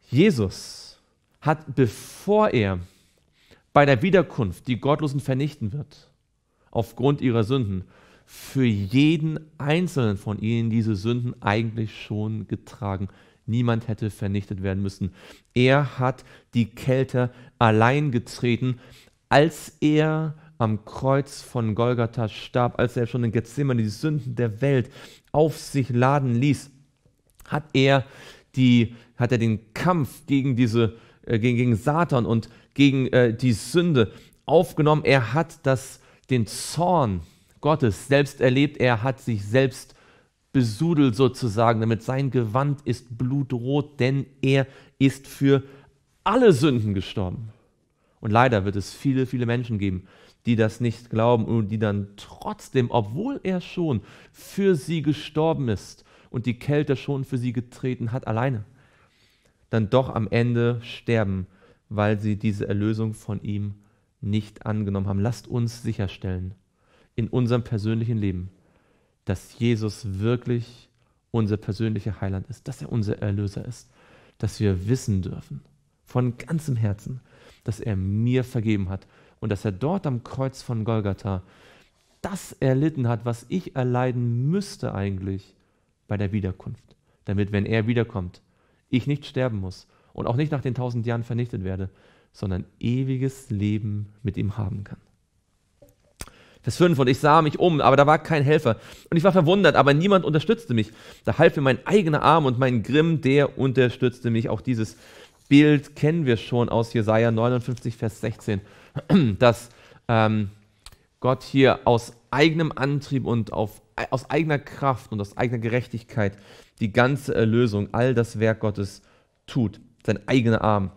Jesus hat, bevor er bei der Wiederkunft die Gottlosen vernichten wird, aufgrund ihrer Sünden, für jeden einzelnen von ihnen diese Sünden eigentlich schon getragen. Niemand hätte vernichtet werden müssen. Er hat die Kälte allein getreten, als er am Kreuz von Golgatha starb, als er schon in Gethsemane die Sünden der Welt auf sich laden ließ, hat er, die, hat er den Kampf gegen, diese, äh, gegen, gegen Satan und gegen äh, die Sünde aufgenommen. Er hat das, den Zorn Gottes selbst erlebt. Er hat sich selbst besudelt sozusagen, damit sein Gewand ist blutrot, denn er ist für alle Sünden gestorben. Und leider wird es viele, viele Menschen geben, die das nicht glauben und die dann trotzdem, obwohl er schon für sie gestorben ist und die Kälte schon für sie getreten hat, alleine, dann doch am Ende sterben, weil sie diese Erlösung von ihm nicht angenommen haben. Lasst uns sicherstellen, in unserem persönlichen Leben, dass Jesus wirklich unser persönlicher Heiland ist, dass er unser Erlöser ist, dass wir wissen dürfen von ganzem Herzen, dass er mir vergeben hat und dass er dort am Kreuz von Golgatha das erlitten hat, was ich erleiden müsste eigentlich bei der Wiederkunft, damit wenn er wiederkommt, ich nicht sterben muss und auch nicht nach den tausend Jahren vernichtet werde, sondern ewiges Leben mit ihm haben kann. Vers 5, und ich sah mich um, aber da war kein Helfer. Und ich war verwundert, aber niemand unterstützte mich. Da half mir mein eigener Arm und mein Grimm, der unterstützte mich. Auch dieses Bild kennen wir schon aus Jesaja 59, Vers 16, (clears throat) dass ähm, Gott hier aus eigenem Antrieb und auf, aus eigener Kraft und aus eigener Gerechtigkeit die ganze Erlösung, all das Werk Gottes tut. Sein eigener Arm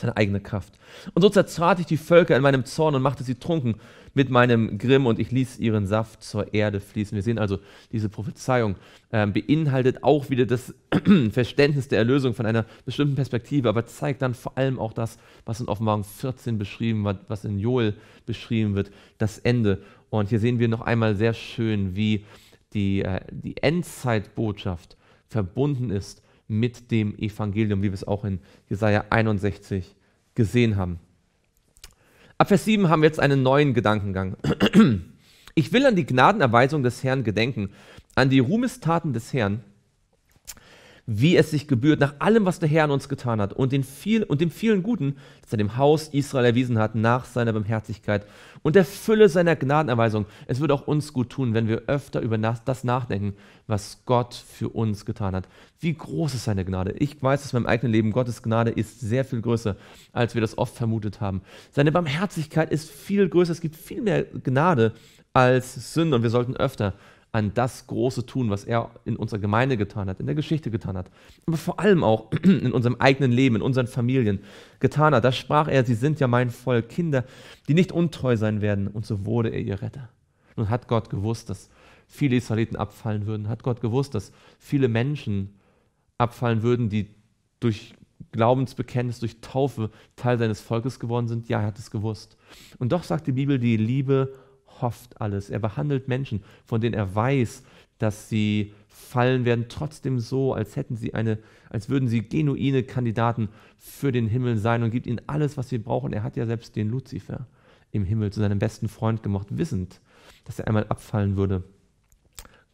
seine eigene Kraft. Und so zertrat ich die Völker in meinem Zorn und machte sie trunken mit meinem Grimm und ich ließ ihren Saft zur Erde fließen. Wir sehen also, diese Prophezeiung äh, beinhaltet auch wieder das (clears throat) Verständnis der Erlösung von einer bestimmten Perspektive, aber zeigt dann vor allem auch das, was in Offenbarung 14 beschrieben wird, was in Joel beschrieben wird, das Ende. Und hier sehen wir noch einmal sehr schön, wie die, äh, die Endzeitbotschaft verbunden ist mit dem Evangelium, wie wir es auch in Jesaja 61 gesehen haben. Ab Vers 7 haben wir jetzt einen neuen Gedankengang. (clears throat) Ich will an die Gnadenerweisung des Herrn gedenken, an die Ruhmestaten des Herrn, wie es sich gebührt, nach allem, was der Herr an uns getan hat und, den viel, und dem vielen Guten, das er dem Haus Israel erwiesen hat, nach seiner Barmherzigkeit und der Fülle seiner Gnadenerweisung. Es wird auch uns gut tun, wenn wir öfter über das nachdenken, was Gott für uns getan hat. Wie groß ist seine Gnade? Ich weiß aus meinem eigenen Leben, Gottes Gnade ist sehr viel größer, als wir das oft vermutet haben. Seine Barmherzigkeit ist viel größer. Es gibt viel mehr Gnade als Sünde und wir sollten öfter an das große Tun, was er in unserer Gemeinde getan hat, in der Geschichte getan hat, aber vor allem auch (clears throat) in unserem eigenen Leben, in unseren Familien getan hat. Da sprach er, sie sind ja mein Volk, Kinder, die nicht untreu sein werden. Und so wurde er ihr Retter. Nun hat Gott gewusst, dass viele Israeliten abfallen würden, hat Gott gewusst, dass viele Menschen abfallen würden, die durch Glaubensbekenntnis, durch Taufe Teil seines Volkes geworden sind. Ja, er hat es gewusst. Und doch sagt die Bibel, die Liebe hofft alles. Er behandelt Menschen, von denen er weiß, dass sie fallen werden, trotzdem so, als hätten sie eine, als würden sie genuine Kandidaten für den Himmel sein und gibt ihnen alles, was sie brauchen. Er hat ja selbst den Luzifer im Himmel zu seinem besten Freund gemacht, wissend, dass er einmal abfallen würde.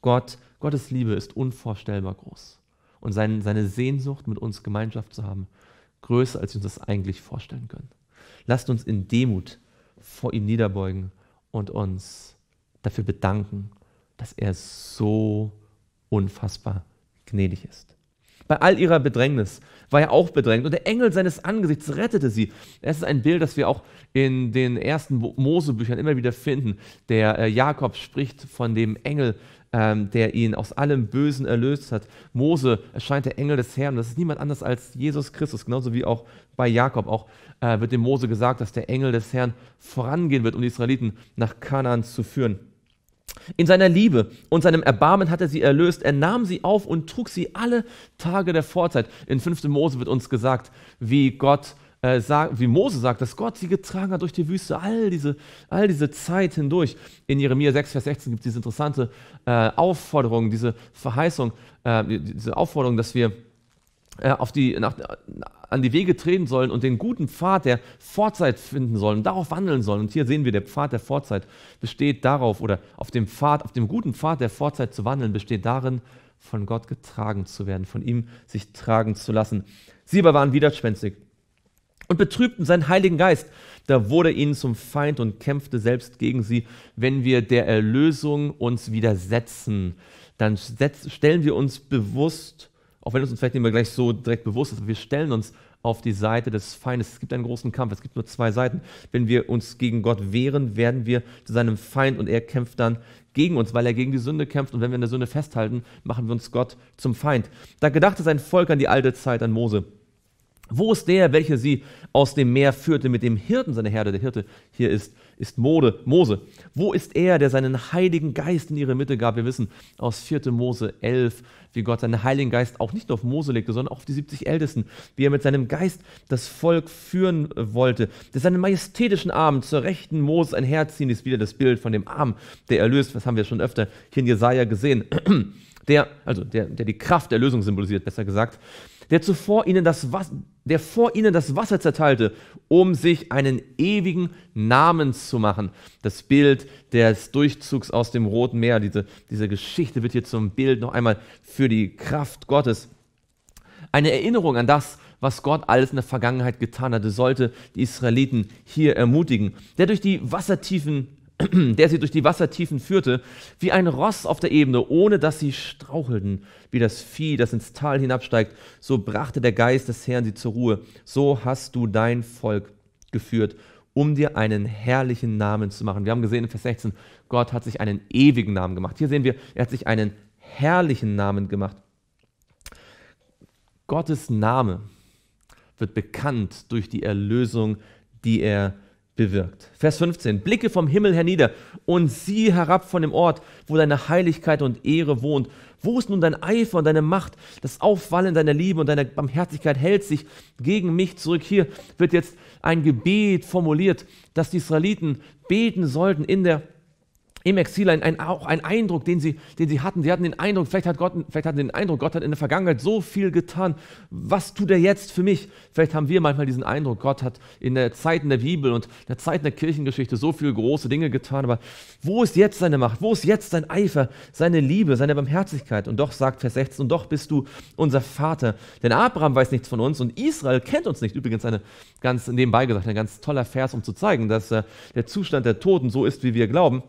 Gott, Gottes Liebe ist unvorstellbar groß. Und sein, seine Sehnsucht, mit uns Gemeinschaft zu haben, größer, als wir uns das eigentlich vorstellen können. Lasst uns in Demut vor ihm niederbeugen und uns dafür bedanken, dass er so unfassbar gnädig ist bei all ihrer Bedrängnis war er auch bedrängt und der Engel seines Angesichts rettete sie. Es ist ein Bild, das wir auch in den ersten Mosebüchern immer wieder finden. Der äh, Jakob spricht von dem Engel, ähm, der ihn aus allem Bösen erlöst hat. Mose erscheint der Engel des Herrn. Das ist niemand anders als Jesus Christus, genauso wie auch bei Jakob. Auch äh, wird dem Mose gesagt, dass der Engel des Herrn vorangehen wird, um die Israeliten nach Kanaan zu führen. In seiner Liebe und seinem Erbarmen hat er sie erlöst. Er nahm sie auf und trug sie alle Tage der Vorzeit. In 5. Mose wird uns gesagt, wie Gott äh, wie Mose sagt, dass Gott sie getragen hat durch die Wüste, all diese, all diese Zeit hindurch. In Jeremia 6, Vers 16 gibt es diese interessante äh, Aufforderung, diese Verheißung, äh, diese Aufforderung, dass wir äh, auf die, nach, an die Wege treten sollen und den guten Pfad der Vorzeit finden sollen, darauf wandeln sollen. Und hier sehen wir, der Pfad der Vorzeit besteht darauf, oder auf dem Pfad, auf dem guten Pfad der Vorzeit zu wandeln, besteht darin, von Gott getragen zu werden, von ihm sich tragen zu lassen. Sie aber waren widerspenstig und betrübten seinen Heiligen Geist. Da wurde ihnen zum Feind und kämpfte selbst gegen sie. Wenn wir der Erlösung uns widersetzen, dann stellen wir uns bewusst auch wenn es uns vielleicht nicht mehr gleich so direkt bewusst ist, wir stellen uns auf die Seite des Feindes. Es gibt einen großen Kampf, es gibt nur zwei Seiten. Wenn wir uns gegen Gott wehren, werden wir zu seinem Feind und er kämpft dann gegen uns, weil er gegen die Sünde kämpft. Und wenn wir in der Sünde festhalten, machen wir uns Gott zum Feind. Da gedachte sein Volk an die alte Zeit, an Mose. Wo ist der, welcher sie aus dem Meer führte mit dem Hirten seine Herde? Der Hirte hier ist ist Mode, Mose. Wo ist er, der seinen Heiligen Geist in ihre Mitte gab? Wir wissen aus 4. Mose 11, wie Gott seinen Heiligen Geist auch nicht nur auf Mose legte, sondern auch auf die 70 Ältesten, wie er mit seinem Geist das Volk führen wollte, der seinen majestätischen Arm zur rechten Mose einherziehen ist, wieder das Bild von dem Arm, der erlöst, das haben wir schon öfter hier in Jesaja gesehen, (clears throat) der, also der, der die Kraft der Lösung symbolisiert, besser gesagt, der zuvor ihnen das Wasser, der vor ihnen das Wasser zerteilte, um sich einen ewigen Namen zu machen. Das Bild des Durchzugs aus dem Roten Meer, diese, diese Geschichte wird hier zum Bild noch einmal für die Kraft Gottes. Eine Erinnerung an das, was Gott alles in der Vergangenheit getan hatte, sollte die Israeliten hier ermutigen. Der durch die Wassertiefen (clears throat) der sie durch die Wassertiefen führte, wie ein Ross auf der Ebene, ohne dass sie strauchelten, wie das Vieh, das ins Tal hinabsteigt, so brachte der Geist des Herrn sie zur Ruhe. So hast du dein Volk geführt, um dir einen herrlichen Namen zu machen. Wir haben gesehen in Vers 16, Gott hat sich einen ewigen Namen gemacht. Hier sehen wir, er hat sich einen herrlichen Namen gemacht. Gottes Name wird bekannt durch die Erlösung, die er bewirkt. Vers 15. Blicke vom Himmel hernieder und sieh herab von dem Ort, wo deine Heiligkeit und Ehre wohnt. Wo ist nun dein Eifer und deine Macht? Das Aufwallen deiner Liebe und deiner Barmherzigkeit hält sich gegen mich zurück. Hier wird jetzt ein Gebet formuliert, dass die Israeliten beten sollten in der im Exil ein, ein, auch ein Eindruck, den sie, den sie hatten. Sie hatten den Eindruck, vielleicht, hat Gott, vielleicht hatten sie den Eindruck, Gott hat in der Vergangenheit so viel getan. Was tut er jetzt für mich? Vielleicht haben wir manchmal diesen Eindruck, Gott hat in der Zeit in der Bibel und der Zeit in der Kirchengeschichte so viele große Dinge getan. Aber wo ist jetzt seine Macht? Wo ist jetzt sein Eifer, seine Liebe, seine Barmherzigkeit? Und doch sagt Vers 16, und doch bist du unser Vater. Denn Abraham weiß nichts von uns und Israel kennt uns nicht. Übrigens eine ganz nebenbei gesagt, ein ganz toller Vers, um zu zeigen, dass äh, der Zustand der Toten so ist, wie wir glauben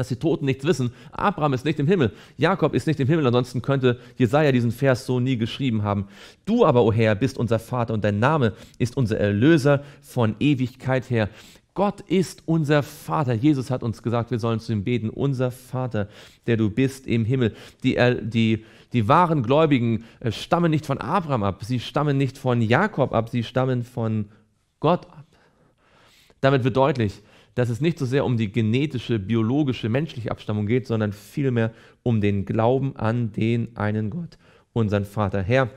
dass die Toten nichts wissen. Abraham ist nicht im Himmel, Jakob ist nicht im Himmel, ansonsten könnte Jesaja diesen Vers so nie geschrieben haben. Du aber, o oh Herr, bist unser Vater und dein Name ist unser Erlöser von Ewigkeit her. Gott ist unser Vater. Jesus hat uns gesagt, wir sollen zu ihm beten. Unser Vater, der du bist im Himmel. Die, äh, die, die wahren Gläubigen äh, stammen nicht von Abraham ab, sie stammen nicht von Jakob ab, sie stammen von Gott ab. Damit wird deutlich, dass es nicht so sehr um die genetische, biologische, menschliche Abstammung geht, sondern vielmehr um den Glauben an den einen Gott, unseren Vater. Herr,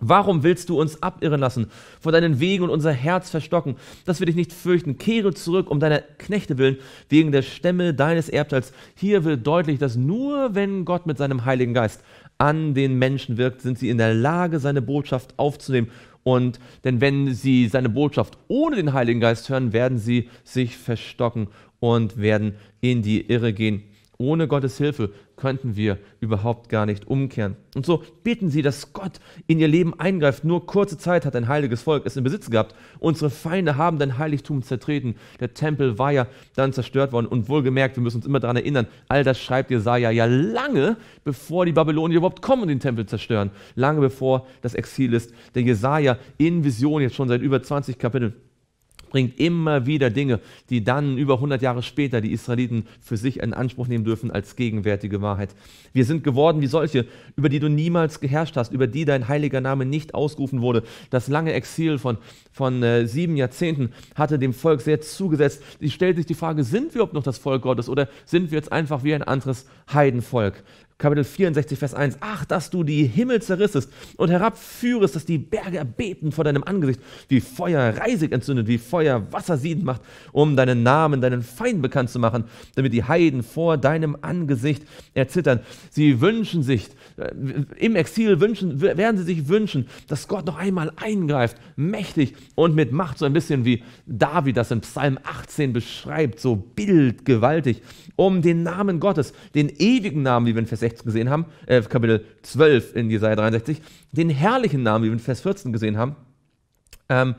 Warum willst du uns abirren lassen, vor deinen Wegen und unser Herz verstocken, dass wir dich nicht fürchten? Kehre zurück um deiner Knechte willen, wegen der Stämme deines Erbteils. Hier wird deutlich, dass nur wenn Gott mit seinem Heiligen Geist an den Menschen wirkt, sind sie in der Lage, seine Botschaft aufzunehmen und denn wenn sie seine Botschaft ohne den Heiligen Geist hören, werden sie sich verstocken und werden in die Irre gehen. Ohne Gottes Hilfe könnten wir überhaupt gar nicht umkehren. Und so beten sie, dass Gott in ihr Leben eingreift. Nur kurze Zeit hat ein heiliges Volk es in Besitz gehabt. Unsere Feinde haben dein Heiligtum zertreten. Der Tempel war ja dann zerstört worden. Und wohlgemerkt, wir müssen uns immer daran erinnern, all das schreibt Jesaja ja lange, bevor die Babylonier überhaupt kommen und den Tempel zerstören. Lange bevor das Exil ist. Der Jesaja in Vision jetzt schon seit über 20 Kapiteln bringt immer wieder Dinge, die dann über 100 Jahre später die Israeliten für sich in Anspruch nehmen dürfen als gegenwärtige Wahrheit. Wir sind geworden wie solche, über die du niemals geherrscht hast, über die dein heiliger Name nicht ausgerufen wurde. Das lange Exil von, von äh, sieben Jahrzehnten hatte dem Volk sehr zugesetzt. Es stellt sich die Frage, sind wir überhaupt noch das Volk Gottes oder sind wir jetzt einfach wie ein anderes Heidenvolk? Kapitel 64, Vers 1. Ach, dass du die Himmel zerrissest und herabführest, dass die Berge erbeten vor deinem Angesicht, wie Feuer reisig entzündet, wie Feuer Wasser siedend macht, um deinen Namen, deinen Feind bekannt zu machen, damit die Heiden vor deinem Angesicht erzittern. Sie wünschen sich, äh, im Exil wünschen, werden sie sich wünschen, dass Gott noch einmal eingreift, mächtig und mit Macht, so ein bisschen wie David das in Psalm 18 beschreibt, so bildgewaltig, um den Namen Gottes, den ewigen Namen, wie wir in Vers 6 gesehen haben, äh, Kapitel 12 in Jesaja 63, den herrlichen Namen, wie wir in Vers 14 gesehen haben, ähm,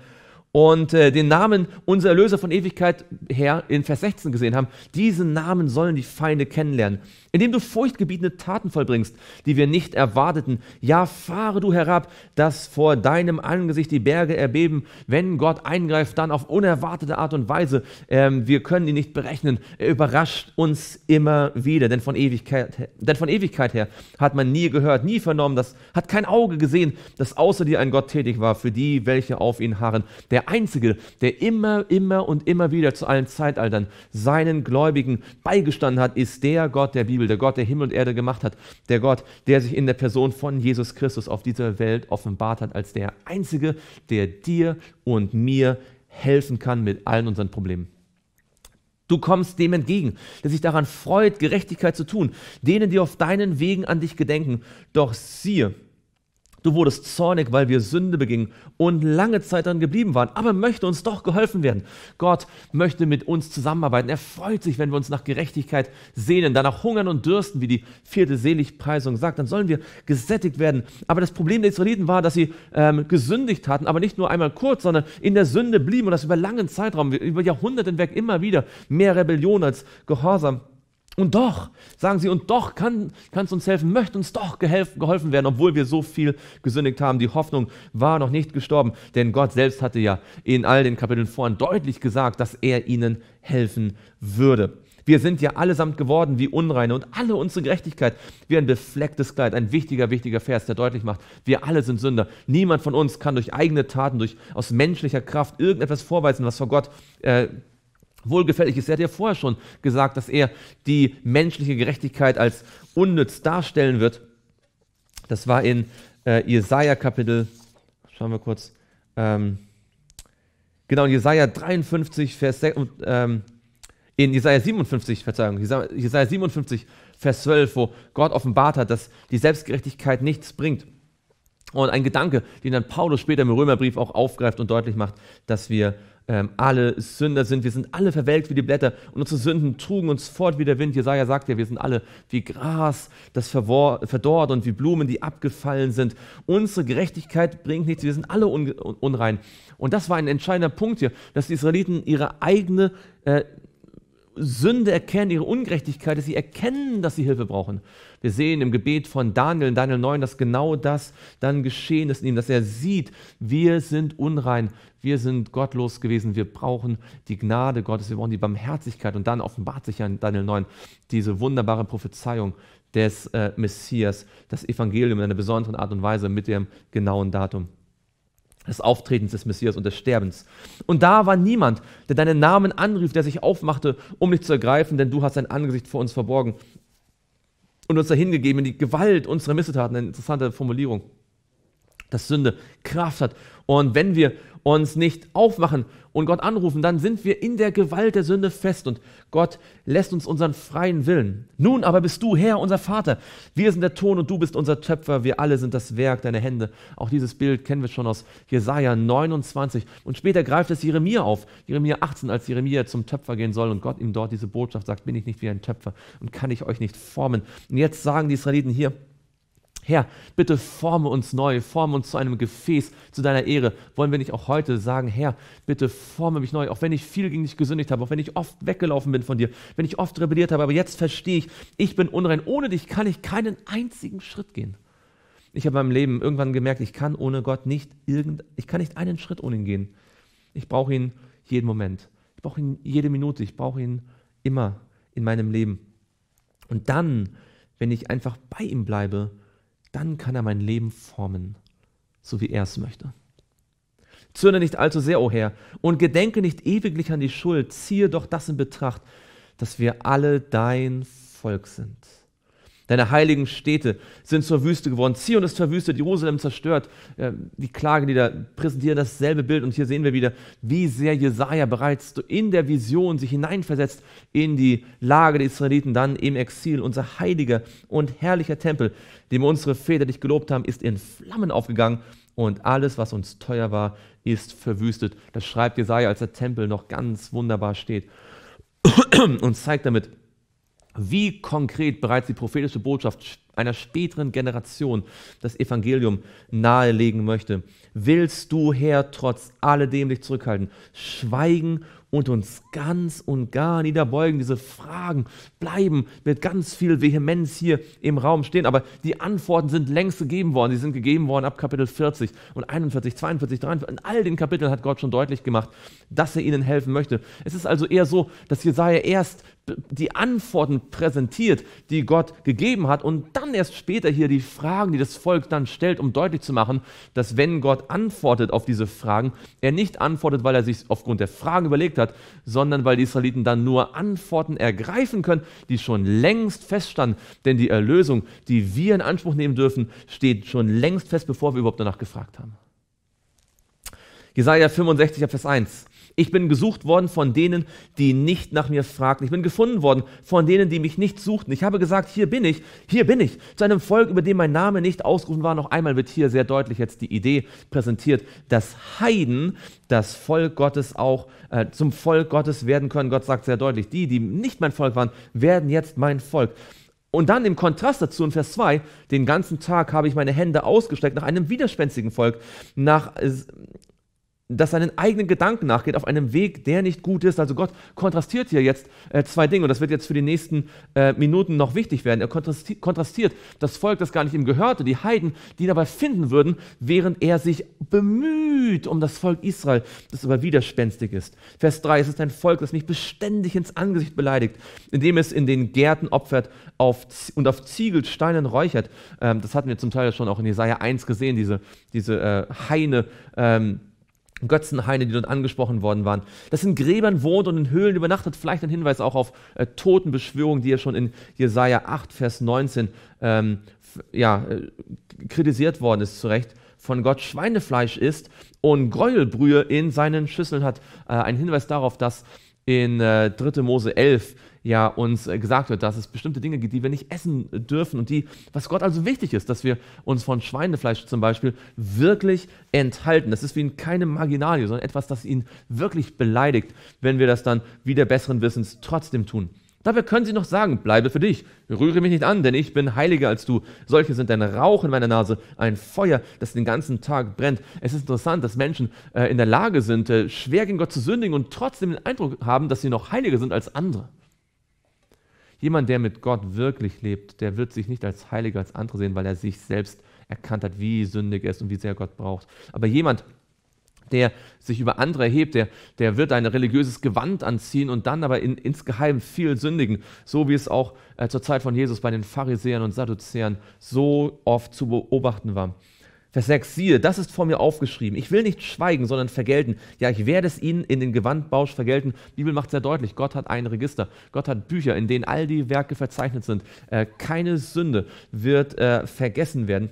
und äh, den Namen unser Erlöser von Ewigkeit her in Vers 16 gesehen haben, diesen Namen sollen die Feinde kennenlernen, indem du furchtgebietende Taten vollbringst, die wir nicht erwarteten. Ja, fahre du herab, dass vor deinem Angesicht die Berge erbeben. Wenn Gott eingreift, dann auf unerwartete Art und Weise. Ähm, wir können ihn nicht berechnen. Er überrascht uns immer wieder, denn von, Ewigkeit, denn von Ewigkeit her hat man nie gehört, nie vernommen, das hat kein Auge gesehen, dass außer dir ein Gott tätig war für die, welche auf ihn harren. Der der Einzige, der immer, immer und immer wieder zu allen Zeitaltern seinen Gläubigen beigestanden hat, ist der Gott der Bibel, der Gott, der Himmel und Erde gemacht hat, der Gott, der sich in der Person von Jesus Christus auf dieser Welt offenbart hat, als der Einzige, der dir und mir helfen kann mit allen unseren Problemen. Du kommst dem entgegen, der sich daran freut, Gerechtigkeit zu tun, denen, die auf deinen Wegen an dich gedenken. Doch siehe, Du wurdest zornig, weil wir Sünde begingen und lange Zeit dann geblieben waren, aber möchte uns doch geholfen werden. Gott möchte mit uns zusammenarbeiten. Er freut sich, wenn wir uns nach Gerechtigkeit sehnen, danach hungern und dürsten, wie die vierte Seligpreisung sagt. Dann sollen wir gesättigt werden. Aber das Problem der Israeliten war, dass sie ähm, gesündigt hatten, aber nicht nur einmal kurz, sondern in der Sünde blieben und das über langen Zeitraum, über Jahrhunderte hinweg immer wieder. Mehr Rebellion als Gehorsam. Und doch, sagen sie, und doch kann es uns helfen, möchte uns doch gehelf, geholfen werden, obwohl wir so viel gesündigt haben. Die Hoffnung war noch nicht gestorben, denn Gott selbst hatte ja in all den Kapiteln vorhin deutlich gesagt, dass er ihnen helfen würde. Wir sind ja allesamt geworden wie Unreine und alle unsere Gerechtigkeit wie ein beflecktes Kleid. Ein wichtiger, wichtiger Vers, der deutlich macht, wir alle sind Sünder. Niemand von uns kann durch eigene Taten, durch, aus menschlicher Kraft irgendetwas vorweisen, was vor Gott äh, wohlgefällig ist. Er hat ja vorher schon gesagt, dass er die menschliche Gerechtigkeit als unnütz darstellen wird. Das war in äh, Jesaja Kapitel, schauen wir kurz, ähm, genau, in Jesaja 53, Vers 6, ähm, in Jesaja 57, Verzeihung, Jesaja 57, Vers 12, wo Gott offenbart hat, dass die Selbstgerechtigkeit nichts bringt. Und ein Gedanke, den dann Paulus später im Römerbrief auch aufgreift und deutlich macht, dass wir ähm, alle Sünder sind, wir sind alle verwelkt wie die Blätter und unsere Sünden trugen uns fort wie der Wind. Jesaja sagt ja, wir sind alle wie Gras, das verdorrt und wie Blumen, die abgefallen sind. Unsere Gerechtigkeit bringt nichts, wir sind alle un unrein. Und das war ein entscheidender Punkt hier, dass die Israeliten ihre eigene äh, Sünde erkennen, ihre Ungerechtigkeit, dass sie erkennen, dass sie Hilfe brauchen. Wir sehen im Gebet von Daniel, in Daniel 9, dass genau das dann geschehen ist in ihm, dass er sieht, wir sind unrein, wir sind gottlos gewesen, wir brauchen die Gnade Gottes, wir brauchen die Barmherzigkeit. Und dann offenbart sich ja in Daniel 9 diese wunderbare Prophezeiung des äh, Messias, das Evangelium in einer besonderen Art und Weise mit dem genauen Datum des Auftretens des Messias und des Sterbens. Und da war niemand, der deinen Namen anrief, der sich aufmachte, um dich zu ergreifen, denn du hast dein Angesicht vor uns verborgen und uns dahingegeben in die Gewalt unserer Missetaten. Eine interessante Formulierung, dass Sünde Kraft hat. Und wenn wir uns nicht aufwachen und Gott anrufen, dann sind wir in der Gewalt der Sünde fest und Gott lässt uns unseren freien Willen. Nun aber bist du Herr, unser Vater. Wir sind der Ton und du bist unser Töpfer. Wir alle sind das Werk deiner Hände. Auch dieses Bild kennen wir schon aus Jesaja 29. Und später greift es Jeremia auf. Jeremia 18, als Jeremia zum Töpfer gehen soll und Gott ihm dort diese Botschaft sagt: Bin ich nicht wie ein Töpfer und kann ich euch nicht formen? Und jetzt sagen die Israeliten hier, Herr, bitte forme uns neu, forme uns zu einem Gefäß, zu deiner Ehre. Wollen wir nicht auch heute sagen, Herr, bitte forme mich neu, auch wenn ich viel gegen dich gesündigt habe, auch wenn ich oft weggelaufen bin von dir, wenn ich oft rebelliert habe, aber jetzt verstehe ich, ich bin unrein. Ohne dich kann ich keinen einzigen Schritt gehen. Ich habe in meinem Leben irgendwann gemerkt, ich kann ohne Gott nicht irgend, ich kann nicht einen Schritt ohne ihn gehen. Ich brauche ihn jeden Moment. Ich brauche ihn jede Minute. Ich brauche ihn immer in meinem Leben. Und dann, wenn ich einfach bei ihm bleibe, dann kann er mein Leben formen, so wie er es möchte. Zürne nicht allzu sehr, o oh Herr, und gedenke nicht ewiglich an die Schuld, ziehe doch das in Betracht, dass wir alle dein Volk sind. Deine heiligen Städte sind zur Wüste geworden. Zion ist verwüstet, Jerusalem zerstört. Äh, die Klagelieder präsentieren dasselbe Bild. Und hier sehen wir wieder, wie sehr Jesaja bereits in der Vision sich hineinversetzt in die Lage der Israeliten, dann im Exil. Unser heiliger und herrlicher Tempel, dem unsere Väter dich gelobt haben, ist in Flammen aufgegangen. Und alles, was uns teuer war, ist verwüstet. Das schreibt Jesaja, als der Tempel noch ganz wunderbar steht. (clears throat) Und zeigt damit, wie konkret bereits die prophetische Botschaft einer späteren Generation das Evangelium nahelegen möchte. Willst du, Herr, trotz alledem dich zurückhalten, schweigen und uns ganz und gar niederbeugen. Diese Fragen bleiben mit ganz viel Vehemenz hier im Raum stehen, aber die Antworten sind längst gegeben worden. Sie sind gegeben worden ab Kapitel 40 und 41, 42, 43. In all den Kapiteln hat Gott schon deutlich gemacht, dass er ihnen helfen möchte. Es ist also eher so, dass Jesaja erst die Antworten präsentiert, die Gott gegeben hat und dann erst später hier die Fragen, die das Volk dann stellt, um deutlich zu machen, dass wenn Gott antwortet auf diese Fragen, er nicht antwortet, weil er sich aufgrund der Fragen überlegt hat, hat, sondern weil die Israeliten dann nur Antworten ergreifen können, die schon längst feststanden. Denn die Erlösung, die wir in Anspruch nehmen dürfen, steht schon längst fest, bevor wir überhaupt danach gefragt haben. Jesaja 65, Vers 1. Ich bin gesucht worden von denen, die nicht nach mir fragten. Ich bin gefunden worden von denen, die mich nicht suchten. Ich habe gesagt, hier bin ich, hier bin ich. Zu einem Volk, über dem mein Name nicht ausgerufen war. Noch einmal wird hier sehr deutlich jetzt die Idee präsentiert, dass Heiden das Volk Gottes auch äh, zum Volk Gottes werden können. Gott sagt sehr deutlich, die, die nicht mein Volk waren, werden jetzt mein Volk. Und dann im Kontrast dazu in Vers 2, den ganzen Tag habe ich meine Hände ausgestreckt nach einem widerspenstigen Volk, nach äh, das seinen eigenen Gedanken nachgeht, auf einem Weg, der nicht gut ist. Also Gott kontrastiert hier jetzt äh, zwei Dinge und das wird jetzt für die nächsten äh, Minuten noch wichtig werden. Er kontrasti kontrastiert das Volk, das gar nicht ihm gehörte, die Heiden, die ihn dabei finden würden, während er sich bemüht um das Volk Israel, das aber widerspenstig ist. Vers 3, es ist ein Volk, das mich beständig ins Angesicht beleidigt, indem es in den Gärten opfert auf und auf Ziegelsteinen räuchert. Ähm, das hatten wir zum Teil schon auch in Jesaja 1 gesehen, diese, diese äh, Heine. Ähm, Götzenhaine, die dort angesprochen worden waren, das in Gräbern wohnt und in Höhlen übernachtet, vielleicht ein Hinweis auch auf äh, Totenbeschwörung, die ja schon in Jesaja 8, Vers 19 ähm, ja, äh, kritisiert worden ist, zu Recht, von Gott Schweinefleisch isst und Gräuelbrühe in seinen Schüsseln hat. Äh, ein Hinweis darauf, dass in äh, 3. Mose 11 ja uns äh, gesagt wird, dass es bestimmte Dinge gibt, die wir nicht essen dürfen und die, was Gott also wichtig ist, dass wir uns von Schweinefleisch zum Beispiel wirklich enthalten. Das ist wie ihn keine Marginalie, sondern etwas, das ihn wirklich beleidigt, wenn wir das dann wieder besseren Wissens trotzdem tun. Dabei können sie noch sagen, bleibe für dich, rühre mich nicht an, denn ich bin heiliger als du. Solche sind ein Rauch in meiner Nase, ein Feuer, das den ganzen Tag brennt. Es ist interessant, dass Menschen äh, in der Lage sind, äh, schwer gegen Gott zu sündigen und trotzdem den Eindruck haben, dass sie noch heiliger sind als andere. Jemand, der mit Gott wirklich lebt, der wird sich nicht als Heiliger als andere sehen, weil er sich selbst erkannt hat, wie sündig er ist und wie sehr Gott braucht. Aber jemand, der sich über andere erhebt, der, der wird ein religiöses Gewand anziehen und dann aber in, insgeheim viel sündigen, so wie es auch äh, zur Zeit von Jesus bei den Pharisäern und Sadduzäern so oft zu beobachten war. Vers 6, siehe, das ist vor mir aufgeschrieben. Ich will nicht schweigen, sondern vergelten. Ja, ich werde es ihnen in den Gewandbausch vergelten. Die Bibel macht sehr deutlich, Gott hat ein Register. Gott hat Bücher, in denen all die Werke verzeichnet sind. Äh, keine Sünde wird äh, vergessen werden.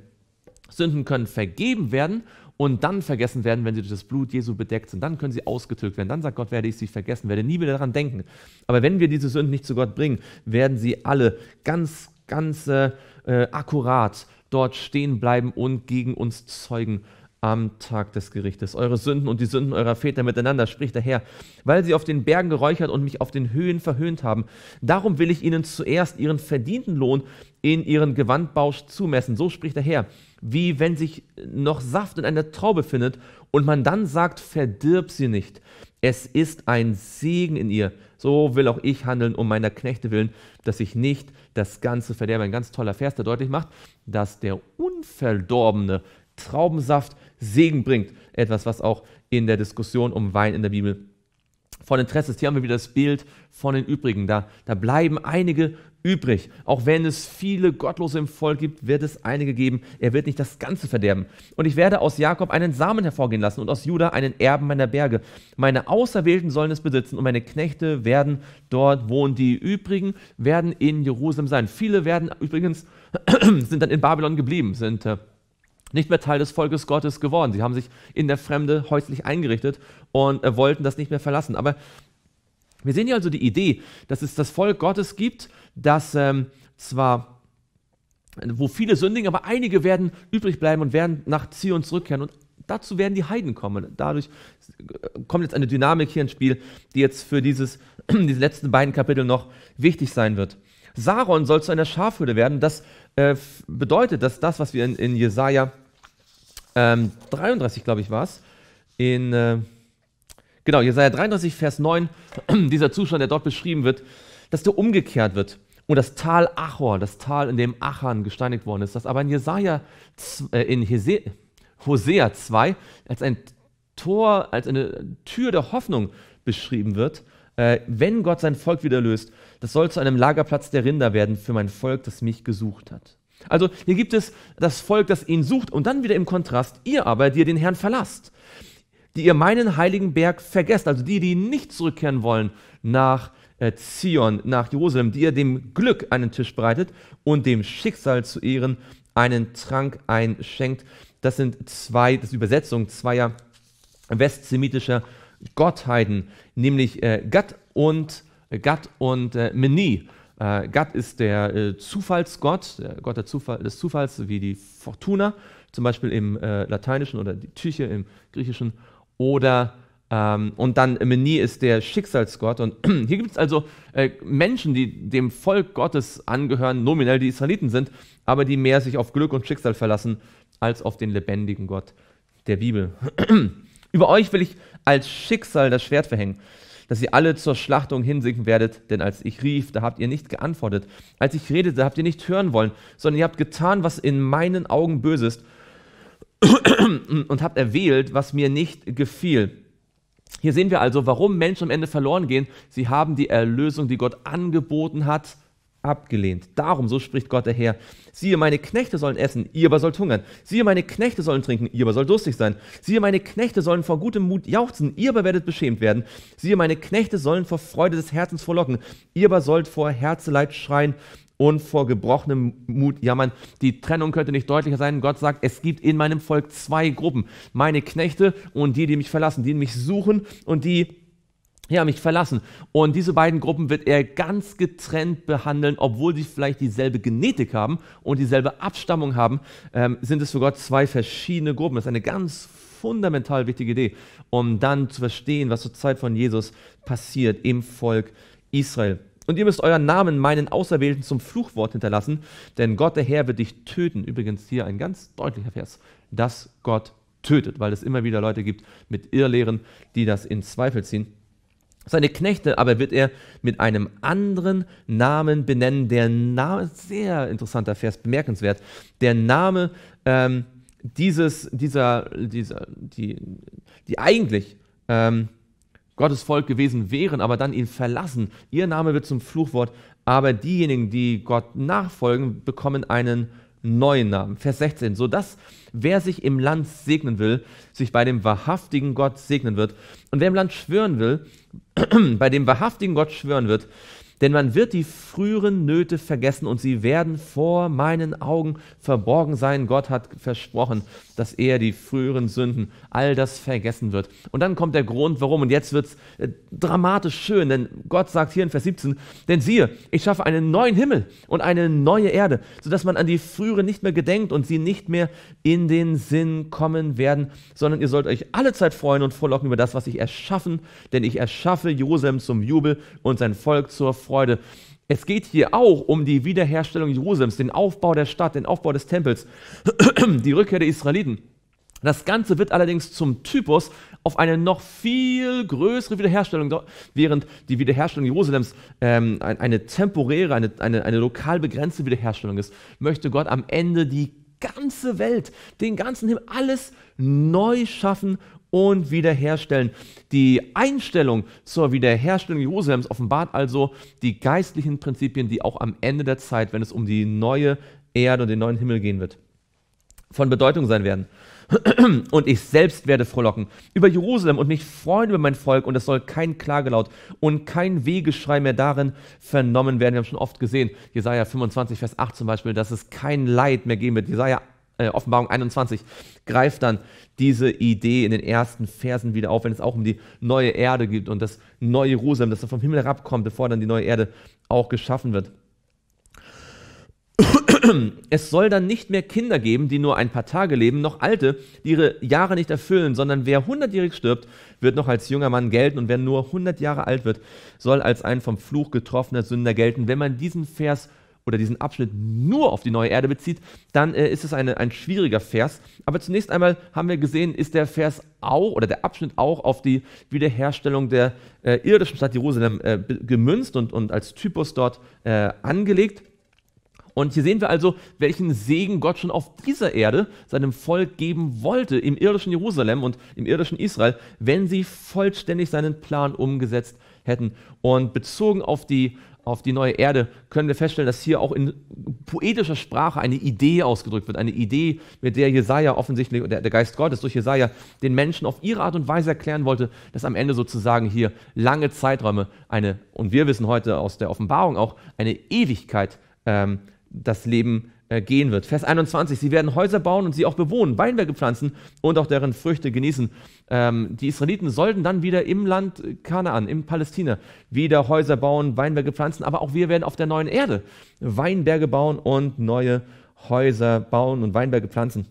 Sünden können vergeben werden und dann vergessen werden, wenn sie durch das Blut Jesu bedeckt sind. Dann können sie ausgetilgt werden. Dann sagt Gott, werde ich sie vergessen, werde nie wieder daran denken. Aber wenn wir diese Sünden nicht zu Gott bringen, werden sie alle ganz, ganz äh, äh akkurat dort stehen bleiben und gegen uns zeugen am Tag des Gerichtes. Eure Sünden und die Sünden eurer Väter miteinander, spricht der Herr, weil sie auf den Bergen geräuchert und mich auf den Höhen verhöhnt haben. Darum will ich ihnen zuerst ihren verdienten Lohn in ihren Gewandbausch zumessen. So spricht der Herr, wie wenn sich noch Saft in einer Traube findet und man dann sagt, verdirb sie nicht. Es ist ein Segen in ihr. So will auch ich handeln um meiner Knechte willen, dass ich nicht das ganze Verderben. Ein ganz toller Vers, der deutlich macht, dass der unverdorbene Traubensaft Segen bringt. Etwas, was auch in der Diskussion um Wein in der Bibel von Interesse ist. Hier haben wir wieder das Bild von den übrigen. Da, da bleiben einige übrig. Auch wenn es viele Gottlose im Volk gibt, wird es einige geben. Er wird nicht das Ganze verderben. Und ich werde aus Jakob einen Samen hervorgehen lassen und aus Juda einen Erben meiner Berge. Meine Auserwählten sollen es besitzen und meine Knechte werden dort wohnen. Die übrigen werden in Jerusalem sein. Viele werden übrigens, (clears throat) sind dann in Babylon geblieben, sind äh, nicht mehr Teil des Volkes Gottes geworden. Sie haben sich in der Fremde häuslich eingerichtet und äh, wollten das nicht mehr verlassen. Aber wir sehen hier also die Idee, dass es das Volk Gottes gibt, das ähm, zwar wo viele sündigen, aber einige werden übrig bleiben und werden nach Zion zurückkehren. Und dazu werden die Heiden kommen. Dadurch äh, kommt jetzt eine Dynamik hier ins Spiel, die jetzt für dieses, (clears throat) diese letzten beiden Kapitel noch wichtig sein wird. Saron soll zu einer Schafhürde werden. Das äh, bedeutet, dass das, was wir in, in Jesaja ähm, 33, glaube ich, war es, in. Äh, Genau, Jesaja 33, Vers 9, (clears throat) dieser Zustand, der dort beschrieben wird, dass der umgekehrt wird. Und das Tal Achor, das Tal, in dem Achan gesteinigt worden ist, das aber in Jesaja, äh, in Hese, Hosea 2 als ein Tor, als eine Tür der Hoffnung beschrieben wird, äh, wenn Gott sein Volk wieder löst, das soll zu einem Lagerplatz der Rinder werden für mein Volk, das mich gesucht hat. Also hier gibt es das Volk, das ihn sucht und dann wieder im Kontrast, ihr aber, die ihr den Herrn verlasst die ihr meinen heiligen Berg vergesst, also die, die nicht zurückkehren wollen nach äh, Zion, nach Jerusalem, die ihr dem Glück einen Tisch bereitet und dem Schicksal zu Ehren einen Trank einschenkt. Das sind zwei, das ist Übersetzung zweier westsemitischer Gottheiten, nämlich äh, Gad und, äh, Gad und äh, Meni. Äh, Gad ist der äh, Zufallsgott, der Gott der Zufall, des Zufalls, wie die Fortuna, zum Beispiel im äh, Lateinischen oder die Tüche im Griechischen oder ähm, und dann Meni ist der Schicksalsgott. Und (clears throat) hier gibt es also äh, Menschen, die dem Volk Gottes angehören, nominell die Israeliten sind, aber die mehr sich auf Glück und Schicksal verlassen als auf den lebendigen Gott der Bibel. (clears throat) Über euch will ich als Schicksal das Schwert verhängen, dass ihr alle zur Schlachtung hinsinken werdet, denn als ich rief, da habt ihr nicht geantwortet. Als ich redete, habt ihr nicht hören wollen, sondern ihr habt getan, was in meinen Augen böse ist (coughs) und habt erwählt, was mir nicht gefiel. Hier sehen wir also, warum Menschen am Ende verloren gehen. Sie haben die Erlösung, die Gott angeboten hat, abgelehnt. Darum, so spricht Gott der Herr. Siehe, meine Knechte sollen essen, ihr aber sollt hungern. Siehe, meine Knechte sollen trinken, ihr aber sollt durstig sein. Siehe, meine Knechte sollen vor gutem Mut jauchzen, ihr aber werdet beschämt werden. Siehe, meine Knechte sollen vor Freude des Herzens verlocken, ihr aber sollt vor Herzeleid schreien und vor gebrochenem Mut jammern. Die Trennung könnte nicht deutlicher sein. Gott sagt, es gibt in meinem Volk zwei Gruppen. Meine Knechte und die, die mich verlassen, die mich suchen und die, ja, mich verlassen. Und diese beiden Gruppen wird er ganz getrennt behandeln, obwohl sie vielleicht dieselbe Genetik haben und dieselbe Abstammung haben, ähm, sind es für Gott zwei verschiedene Gruppen. Das ist eine ganz fundamental wichtige Idee, um dann zu verstehen, was zur Zeit von Jesus passiert im Volk Israel. Und ihr müsst euren Namen meinen Auserwählten zum Fluchwort hinterlassen, denn Gott der Herr wird dich töten. Übrigens hier ein ganz deutlicher Vers, dass Gott tötet, weil es immer wieder Leute gibt mit Irrlehren, die das in Zweifel ziehen. Seine Knechte aber wird er mit einem anderen Namen benennen. Der Name, sehr interessanter Vers, bemerkenswert. Der Name ähm, dieses, dieser, dieser, die, die eigentlich ähm, Gottes Volk gewesen wären, aber dann ihn verlassen. Ihr Name wird zum Fluchwort, aber diejenigen, die Gott nachfolgen, bekommen einen neuen Namen. Vers 16, sodass wer sich im Land segnen will, sich bei dem wahrhaftigen Gott segnen wird. Und wer im Land schwören will, (clears throat) bei dem wahrhaftigen Gott schwören wird, denn man wird die früheren Nöte vergessen und sie werden vor meinen Augen verborgen sein. Gott hat versprochen dass er die früheren Sünden, all das vergessen wird. Und dann kommt der Grund, warum. Und jetzt wird es äh, dramatisch schön, denn Gott sagt hier in Vers 17, denn siehe, ich schaffe einen neuen Himmel und eine neue Erde, sodass man an die früheren nicht mehr gedenkt und sie nicht mehr in den Sinn kommen werden, sondern ihr sollt euch alle Zeit freuen und frohlocken über das, was ich erschaffen, denn ich erschaffe Josem zum Jubel und sein Volk zur Freude. Es geht hier auch um die Wiederherstellung Jerusalems, den Aufbau der Stadt, den Aufbau des Tempels, (clears throat) die Rückkehr der Israeliten. Das Ganze wird allerdings zum Typus auf eine noch viel größere Wiederherstellung, während die Wiederherstellung Jerusalems ähm, eine temporäre, eine, eine, eine lokal begrenzte Wiederherstellung ist, möchte Gott am Ende die ganze Welt, den ganzen Himmel, alles neu schaffen und wiederherstellen. Die Einstellung zur Wiederherstellung Jerusalems offenbart also die geistlichen Prinzipien, die auch am Ende der Zeit, wenn es um die neue Erde und den neuen Himmel gehen wird, von Bedeutung sein werden. (clears throat) Und ich selbst werde frohlocken über Jerusalem und mich freuen über mein Volk. Und es soll kein Klagelaut und kein Wehgeschrei mehr darin vernommen werden. Wir haben schon oft gesehen, Jesaja 25, Vers 8 zum Beispiel, dass es kein Leid mehr geben wird. Jesaja äh, Offenbarung 21 greift dann diese Idee in den ersten Versen wieder auf, wenn es auch um die neue Erde geht und das neue Jerusalem, das vom Himmel herabkommt, bevor dann die neue Erde auch geschaffen wird. (clears throat) Es soll dann nicht mehr Kinder geben, die nur ein paar Tage leben, noch Alte, die ihre Jahre nicht erfüllen, sondern wer hundertjährig stirbt, wird noch als junger Mann gelten und wer nur hundert Jahre alt wird, soll als ein vom Fluch getroffener Sünder gelten. Wenn man diesen Vers oder diesen Abschnitt nur auf die neue Erde bezieht, dann äh, ist es eine, ein schwieriger Vers. Aber zunächst einmal haben wir gesehen, ist der Vers auch oder der Abschnitt auch auf die Wiederherstellung der äh, irdischen Stadt Jerusalem äh, gemünzt und, und als Typus dort äh, angelegt. Und hier sehen wir also, welchen Segen Gott schon auf dieser Erde seinem Volk geben wollte, im irdischen Jerusalem und im irdischen Israel, wenn sie vollständig seinen Plan umgesetzt hätten. Und bezogen auf die auf die neue Erde, können wir feststellen, dass hier auch in poetischer Sprache eine Idee ausgedrückt wird. Eine Idee, mit der Jesaja offensichtlich, der, Geist Gottes durch Jesaja, den Menschen auf ihre Art und Weise erklären wollte, dass am Ende sozusagen hier lange Zeiträume, eine, und wir wissen heute aus der Offenbarung auch, eine Ewigkeit ähm, das Leben äh, gehen wird. Vers 21, sie werden Häuser bauen und sie auch bewohnen, Weinberge pflanzen und auch deren Früchte genießen. Ähm, die Israeliten sollten dann wieder im Land Kanaan, im Palästina, wieder Häuser bauen, Weinberge pflanzen, aber auch wir werden auf der neuen Erde Weinberge bauen und neue Häuser bauen und Weinberge pflanzen.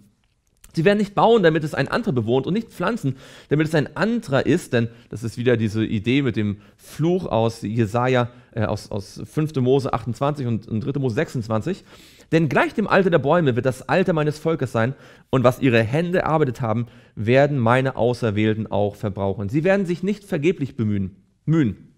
Sie werden nicht bauen, damit es ein anderer bewohnt und nicht pflanzen, damit es ein anderer ist, denn das ist wieder diese Idee mit dem Fluch aus Jesaja, äh, aus, aus 5. Mose 28 und, und 3. Mose 26. Denn gleich dem Alter der Bäume wird das Alter meines Volkes sein, und was ihre Hände erarbeitet haben, werden meine Auserwählten auch verbrauchen. Sie werden sich nicht vergeblich bemühen, mühen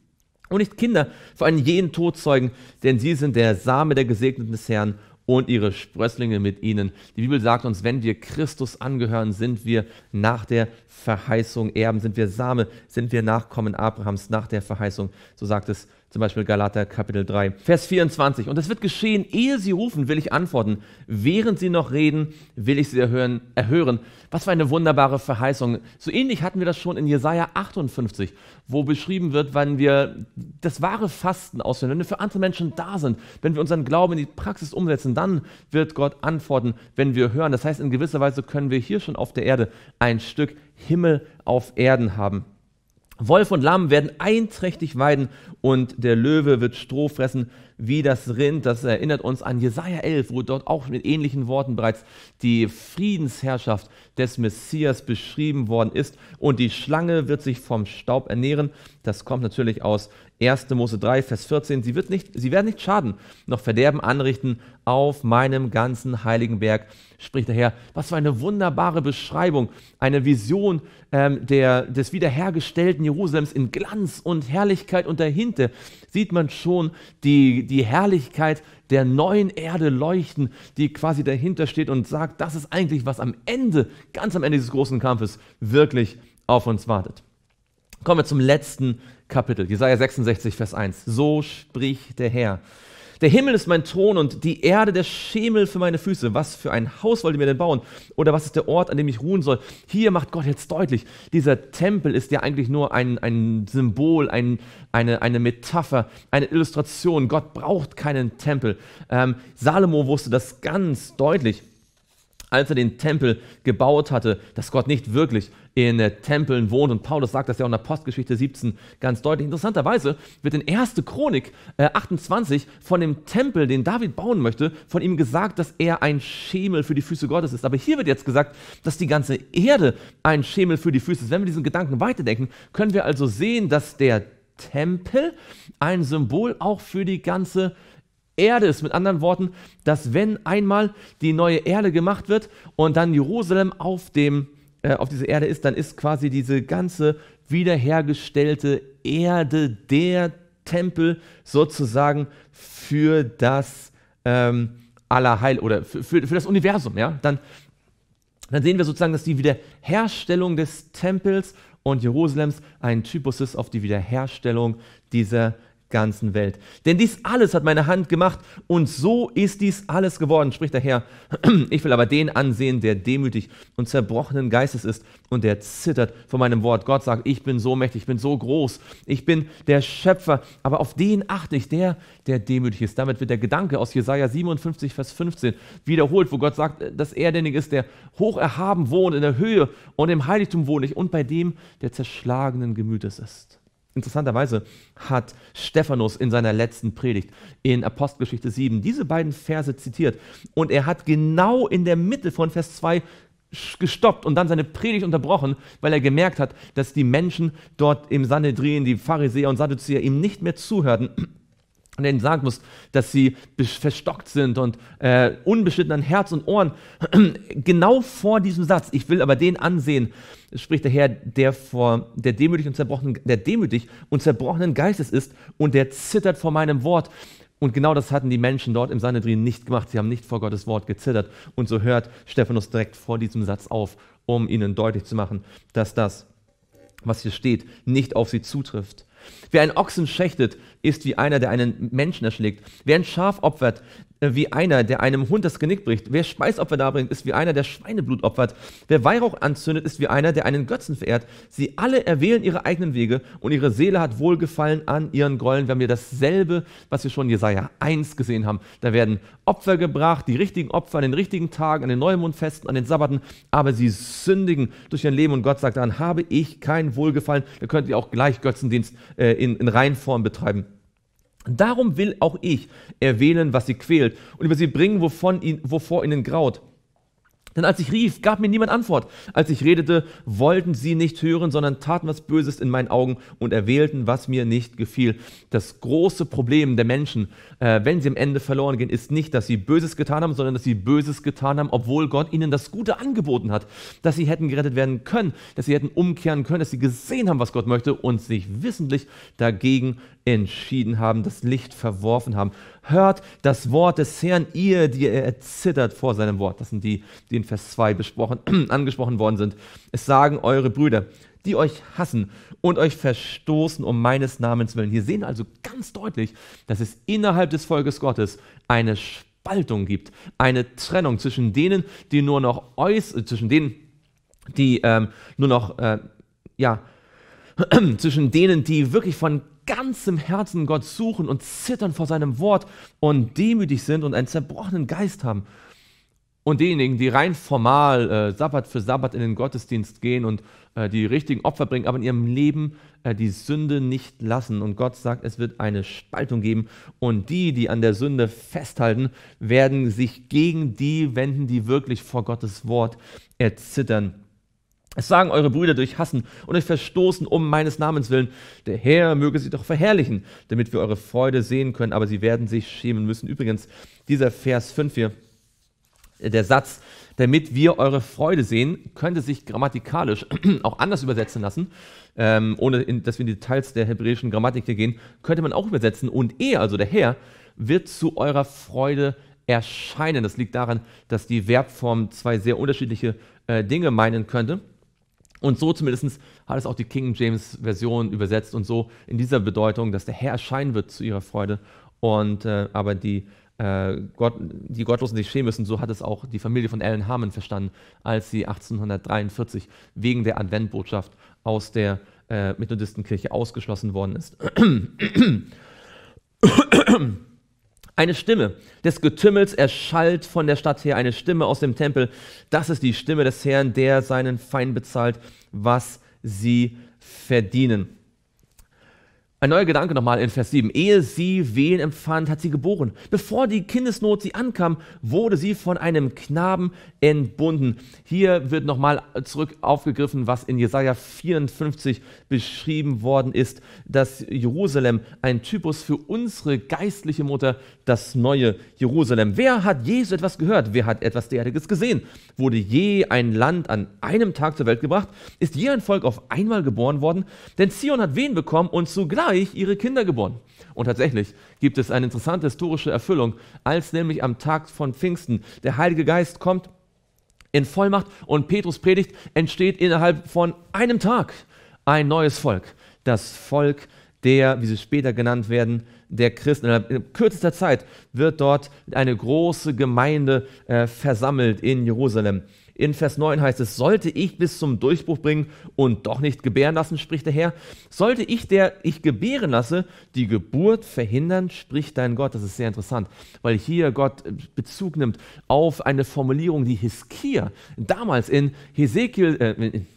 und nicht Kinder für einen jeden Tod zeugen, denn sie sind der Same der Gesegneten des Herrn und ihre Sprösslinge mit ihnen. Die Bibel sagt uns, wenn wir Christus angehören, sind wir nach der Verheißung Erben, sind wir Same, sind wir Nachkommen Abrahams nach der Verheißung. So sagt es zum Beispiel Galater Kapitel 3, Vers 24. Und es wird geschehen, ehe sie rufen, will ich antworten. Während sie noch reden, will ich sie erhören. erhören. Was für eine wunderbare Verheißung. So ähnlich hatten wir das schon in Jesaja 58, wo beschrieben wird, wann wir das wahre Fasten ausführen, wenn wir für andere Menschen da sind, wenn wir unseren Glauben in die Praxis umsetzen, dann wird Gott antworten, wenn wir hören. Das heißt, in gewisser Weise können wir hier schon auf der Erde ein Stück Himmel auf Erden haben. Wolf und Lamm werden einträchtig weiden und der Löwe wird Stroh fressen wie das Rind. Das erinnert uns an Jesaja 11, wo dort auch mit ähnlichen Worten bereits die Friedensherrschaft des Messias beschrieben worden ist. Und die Schlange wird sich vom Staub ernähren. Das kommt natürlich aus 1. Mose 3, Vers 14. Sie, wird nicht, sie werden nicht schaden, noch Verderben anrichten auf meinem ganzen heiligen Berg, spricht der Herr. Was für eine wunderbare Beschreibung, eine Vision ähm, der, des wiederhergestellten Jerusalems in Glanz und Herrlichkeit. Und dahinter sieht man schon die, die Herrlichkeit der neuen Erde leuchten, die quasi dahinter steht und sagt, das ist eigentlich, was am Ende, ganz am Ende dieses großen Kampfes wirklich auf uns wartet. Kommen wir zum letzten Kapitel, Jesaja 66, Vers 1. So spricht der Herr. Der Himmel ist mein Thron und die Erde der Schemel für meine Füße. Was für ein Haus wollt ihr mir denn bauen? Oder was ist der Ort, an dem ich ruhen soll? Hier macht Gott jetzt deutlich, dieser Tempel ist ja eigentlich nur ein, ein Symbol, ein, eine, eine Metapher, eine Illustration. Gott braucht keinen Tempel. Ähm, Salomo wusste das ganz deutlich als er den Tempel gebaut hatte, dass Gott nicht wirklich in äh, Tempeln wohnt. Und Paulus sagt das ja auch in der Postgeschichte 17 ganz deutlich. Interessanterweise wird in 1. Chronik 28 äh, von dem Tempel, den David bauen möchte, von ihm gesagt, dass er ein Schemel für die Füße Gottes ist. Aber hier wird jetzt gesagt, dass die ganze Erde ein Schemel für die Füße ist. Wenn wir diesen Gedanken weiterdenken, können wir also sehen, dass der Tempel ein Symbol auch für die ganze Erde Erde ist mit anderen Worten, dass wenn einmal die neue Erde gemacht wird und dann Jerusalem auf, dem, äh, auf dieser Erde ist, dann ist quasi diese ganze wiederhergestellte Erde der Tempel sozusagen für das ähm, Allerheil oder für, für, für das Universum. Ja? Dann, dann sehen wir sozusagen, dass die Wiederherstellung des Tempels und Jerusalems ein Typus ist auf die Wiederherstellung dieser ganzen Welt. Denn dies alles hat meine Hand gemacht und so ist dies alles geworden, spricht der Herr. (clears throat) Ich will aber den ansehen, der demütig und zerbrochenen Geistes ist und der zittert vor meinem Wort. Gott sagt, ich bin so mächtig, ich bin so groß, ich bin der Schöpfer, aber auf den achte ich, der, der demütig ist. Damit wird der Gedanke aus Jesaja 57, Vers 15 wiederholt, wo Gott sagt, dass er derjenige ist, der hoch erhaben wohnt in der Höhe und im Heiligtum wohnt und bei dem der zerschlagenen Gemütes ist. Interessanterweise hat Stephanus in seiner letzten Predigt in Apostelgeschichte 7 diese beiden Verse zitiert und er hat genau in der Mitte von Vers 2 gestoppt und dann seine Predigt unterbrochen, weil er gemerkt hat, dass die Menschen dort im Sanhedrin, die Pharisäer und Sadduzäer ihm nicht mehr zuhörten und denen sagen musst, dass sie verstockt sind und äh, unbeschnitten an Herz und Ohren, (clears throat) genau vor diesem Satz, ich will aber den ansehen, spricht der Herr, der vor der demütig und zerbrochenen, der demütig und zerbrochenen Geistes ist und der zittert vor meinem Wort. Und genau das hatten die Menschen dort im Sanhedrin nicht gemacht. Sie haben nicht vor Gottes Wort gezittert. Und so hört Stephanus direkt vor diesem Satz auf, um ihnen deutlich zu machen, dass das, was hier steht, nicht auf sie zutrifft. Wer einen Ochsen schächtet, ist wie einer, der einen Menschen erschlägt. Wer ein Schaf opfert, äh, wie einer, der einem Hund das Genick bricht. Wer Speisopfer darbringt, ist wie einer, der Schweineblut opfert. Wer Weihrauch anzündet, ist wie einer, der einen Götzen verehrt. Sie alle erwählen ihre eigenen Wege und ihre Seele hat Wohlgefallen an ihren Grollen. Wir haben hier dasselbe, was wir schon in Jesaja 1 gesehen haben. Da werden Opfer gebracht, die richtigen Opfer an den richtigen Tagen, an den Neumondfesten, an den Sabbaten, aber sie sündigen durch ihr Leben und Gott sagt dann, habe ich kein Wohlgefallen. Da könnt ihr auch gleich Götzendienst äh, in, in Reinform betreiben. Darum will auch ich erwähnen, was sie quält und über sie bringen, wovon ihn, wovor ihnen graut. Denn als ich rief, gab mir niemand Antwort. Als ich redete, wollten sie nicht hören, sondern taten was Böses in meinen Augen und erwählten, was mir nicht gefiel. Das große Problem der Menschen, äh, wenn sie am Ende verloren gehen, ist nicht, dass sie Böses getan haben, sondern dass sie Böses getan haben, obwohl Gott ihnen das Gute angeboten hat, dass sie hätten gerettet werden können, dass sie hätten umkehren können, dass sie gesehen haben, was Gott möchte und sich wissentlich dagegen entschieden haben, das Licht verworfen haben. Hört das Wort des Herrn, ihr, die er erzittert vor seinem Wort. Das sind die, die in Vers 2 besprochen, (clears throat) angesprochen worden sind. Es sagen eure Brüder, die euch hassen und euch verstoßen um meines Namens willen. Hier sehen also ganz deutlich, dass es innerhalb des Volkes Gottes eine Spaltung gibt, eine Trennung zwischen denen, die nur noch äußern, äh, zwischen denen, die ähm, nur noch, äh, ja, (clears throat) zwischen denen, die wirklich von ganzem Herzen Gott suchen und zittern vor seinem Wort und demütig sind und einen zerbrochenen Geist haben. Und diejenigen, die rein formal äh, Sabbat für Sabbat in den Gottesdienst gehen und äh, die richtigen Opfer bringen, aber in ihrem Leben äh, die Sünde nicht lassen. Und Gott sagt, es wird eine Spaltung geben. Und die, die an der Sünde festhalten, werden sich gegen die wenden, die wirklich vor Gottes Wort erzittern. Es sagen eure Brüder durch Hassen und euch verstoßen um meines Namens willen. Der Herr möge sie doch verherrlichen, damit wir eure Freude sehen können, aber sie werden sich schämen müssen. Übrigens, dieser Vers 5 hier, der Satz, damit wir eure Freude sehen, könnte sich grammatikalisch (clears throat) auch anders übersetzen lassen, ähm, ohne in, dass wir in die Details der hebräischen Grammatik hier gehen, könnte man auch übersetzen, und er, also der Herr, wird zu eurer Freude erscheinen. Das liegt daran, dass die Verbform zwei sehr unterschiedliche äh, Dinge meinen könnte. Und so zumindest hat es auch die King James Version übersetzt und so in dieser Bedeutung, dass der Herr erscheinen wird zu ihrer Freude. Und äh, aber die, äh, Gott, die Gottlosen sich schämen müssen, so hat es auch die Familie von Ellen Harmon verstanden, als sie 1843 wegen der Adventbotschaft aus der äh, Methodistenkirche ausgeschlossen worden ist. (clears throat) (clears throat) Eine Stimme des Getümmels erschallt von der Stadt her, eine Stimme aus dem Tempel. Das ist die Stimme des Herrn, der seinen Feind bezahlt, was sie verdienen. Ein neuer Gedanke nochmal in Vers 7. Ehe sie Wehen empfand, hat sie geboren. Bevor die Kindesnot sie ankam, wurde sie von einem Knaben entbunden. Hier wird nochmal zurück aufgegriffen, was in Jesaja 54 beschrieben worden ist, dass Jerusalem ein Typus für unsere geistliche Mutter, das neue Jerusalem. Wer hat Jesus etwas gehört? Wer hat etwas derartiges gesehen? Wurde je ein Land an einem Tag zur Welt gebracht? Ist je ein Volk auf einmal geboren worden? Denn Zion hat Wehen bekommen und zugleich gleich ihre Kinder geboren. Und tatsächlich gibt es eine interessante historische Erfüllung, als nämlich am Tag von Pfingsten der Heilige Geist kommt in Vollmacht und Petrus predigt, entsteht innerhalb von einem Tag ein neues Volk. Das Volk der, wie sie später genannt werden, der Christen. In kürzester Zeit wird dort eine große Gemeinde äh, versammelt in Jerusalem. In Vers 9 heißt es, sollte ich bis zum Durchbruch bringen und doch nicht gebären lassen, spricht der Herr. Sollte ich, der ich gebären lasse, die Geburt verhindern, spricht dein Gott. Das ist sehr interessant, weil hier Gott äh, Bezug nimmt auf eine Formulierung, die Hiskia damals in, Hesekiel, äh,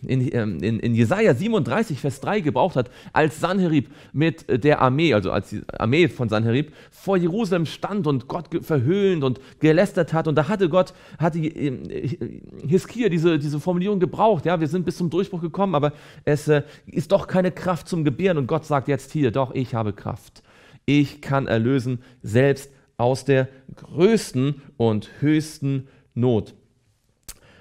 in, in, ähm, in, Jesaja 37, Vers 3 gebraucht hat, als Sanherib mit der Armee, also als die Armee von Sanherib, vor Jerusalem stand und Gott verhöhnt und gelästert hat. Und da hatte Gott, hatte äh, Hiskia diese, diese Formulierung gebraucht. Ja, wir sind bis zum Durchbruch gekommen, aber es äh, ist doch keine Kraft zum Gebären. Und Gott sagt jetzt hier, doch, ich habe Kraft. Ich kann erlösen, selbst aus der größten und höchsten Not.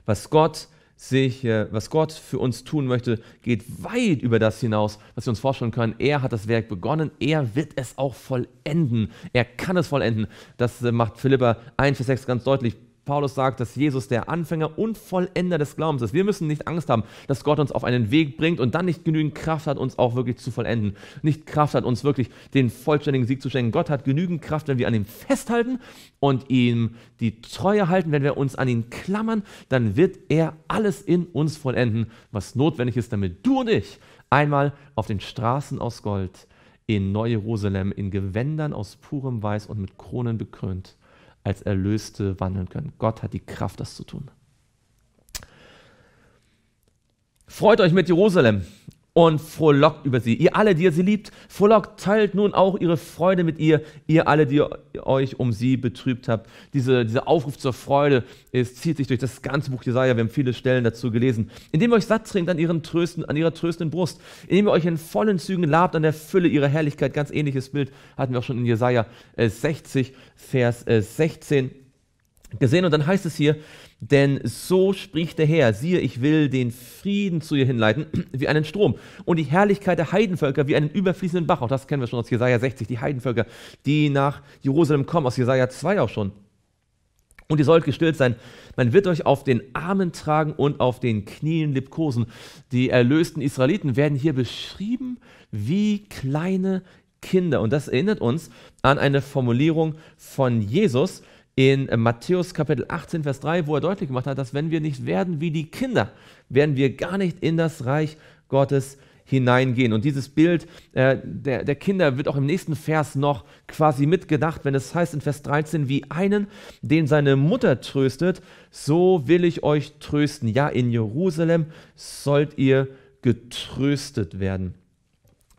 Was Gott sich, äh, was Gott für uns tun möchte, geht weit über das hinaus, was wir uns vorstellen können. Er hat das Werk begonnen, er wird es auch vollenden. Er kann es vollenden. Das äh, macht Philippa 1, Vers 6 ganz deutlich. Paulus sagt, dass Jesus der Anfänger und Vollender des Glaubens ist. Wir müssen nicht Angst haben, dass Gott uns auf einen Weg bringt und dann nicht genügend Kraft hat, uns auch wirklich zu vollenden. Nicht Kraft hat, uns wirklich den vollständigen Sieg zu schenken. Gott hat genügend Kraft, wenn wir an ihm festhalten und ihm die Treue halten, wenn wir uns an ihn klammern, dann wird er alles in uns vollenden, was notwendig ist, damit du und ich einmal auf den Straßen aus Gold in Neu-Jerusalem in Gewändern aus purem Weiß und mit Kronen bekrönt als Erlöste wandeln können. Gott hat die Kraft, das zu tun. Freut euch mit Jerusalem und frohlockt über sie. Ihr alle, die ihr sie liebt, frohlockt, teilt nun auch ihre Freude mit ihr, ihr alle, die euch um sie betrübt habt. Diese, dieser Aufruf zur Freude ist, zieht sich durch das ganze Buch Jesaja. Wir haben viele Stellen dazu gelesen. Indem ihr euch satt trinkt an, ihren Trösten, an ihrer tröstenden Brust, indem ihr euch in vollen Zügen labt an der Fülle ihrer Herrlichkeit. Ganz ähnliches Bild hatten wir auch schon in Jesaja 60, äh, Vers 16 äh, gesehen. Und dann heißt es hier, denn so spricht der Herr, siehe, ich will den Frieden zu ihr hinleiten (clears throat) wie einen Strom und die Herrlichkeit der Heidenvölker wie einen überfließenden Bach. Auch das kennen wir schon aus Jesaja 60, die Heidenvölker, die nach Jerusalem kommen, aus Jesaja 2 auch schon. Und ihr sollt gestillt sein. Man wird euch auf den Armen tragen und auf den Knien liebkosen. Die erlösten Israeliten werden hier beschrieben wie kleine Kinder. Und das erinnert uns an eine Formulierung von Jesus, in äh, Matthäus Kapitel 18, Vers 3, wo er deutlich gemacht hat, dass wenn wir nicht werden wie die Kinder, werden wir gar nicht in das Reich Gottes hineingehen. Und dieses Bild äh, der, der, Kinder wird auch im nächsten Vers noch quasi mitgedacht, wenn es heißt in Vers 13, wie einen, den seine Mutter tröstet, so will ich euch trösten. Ja, in Jerusalem sollt ihr getröstet werden.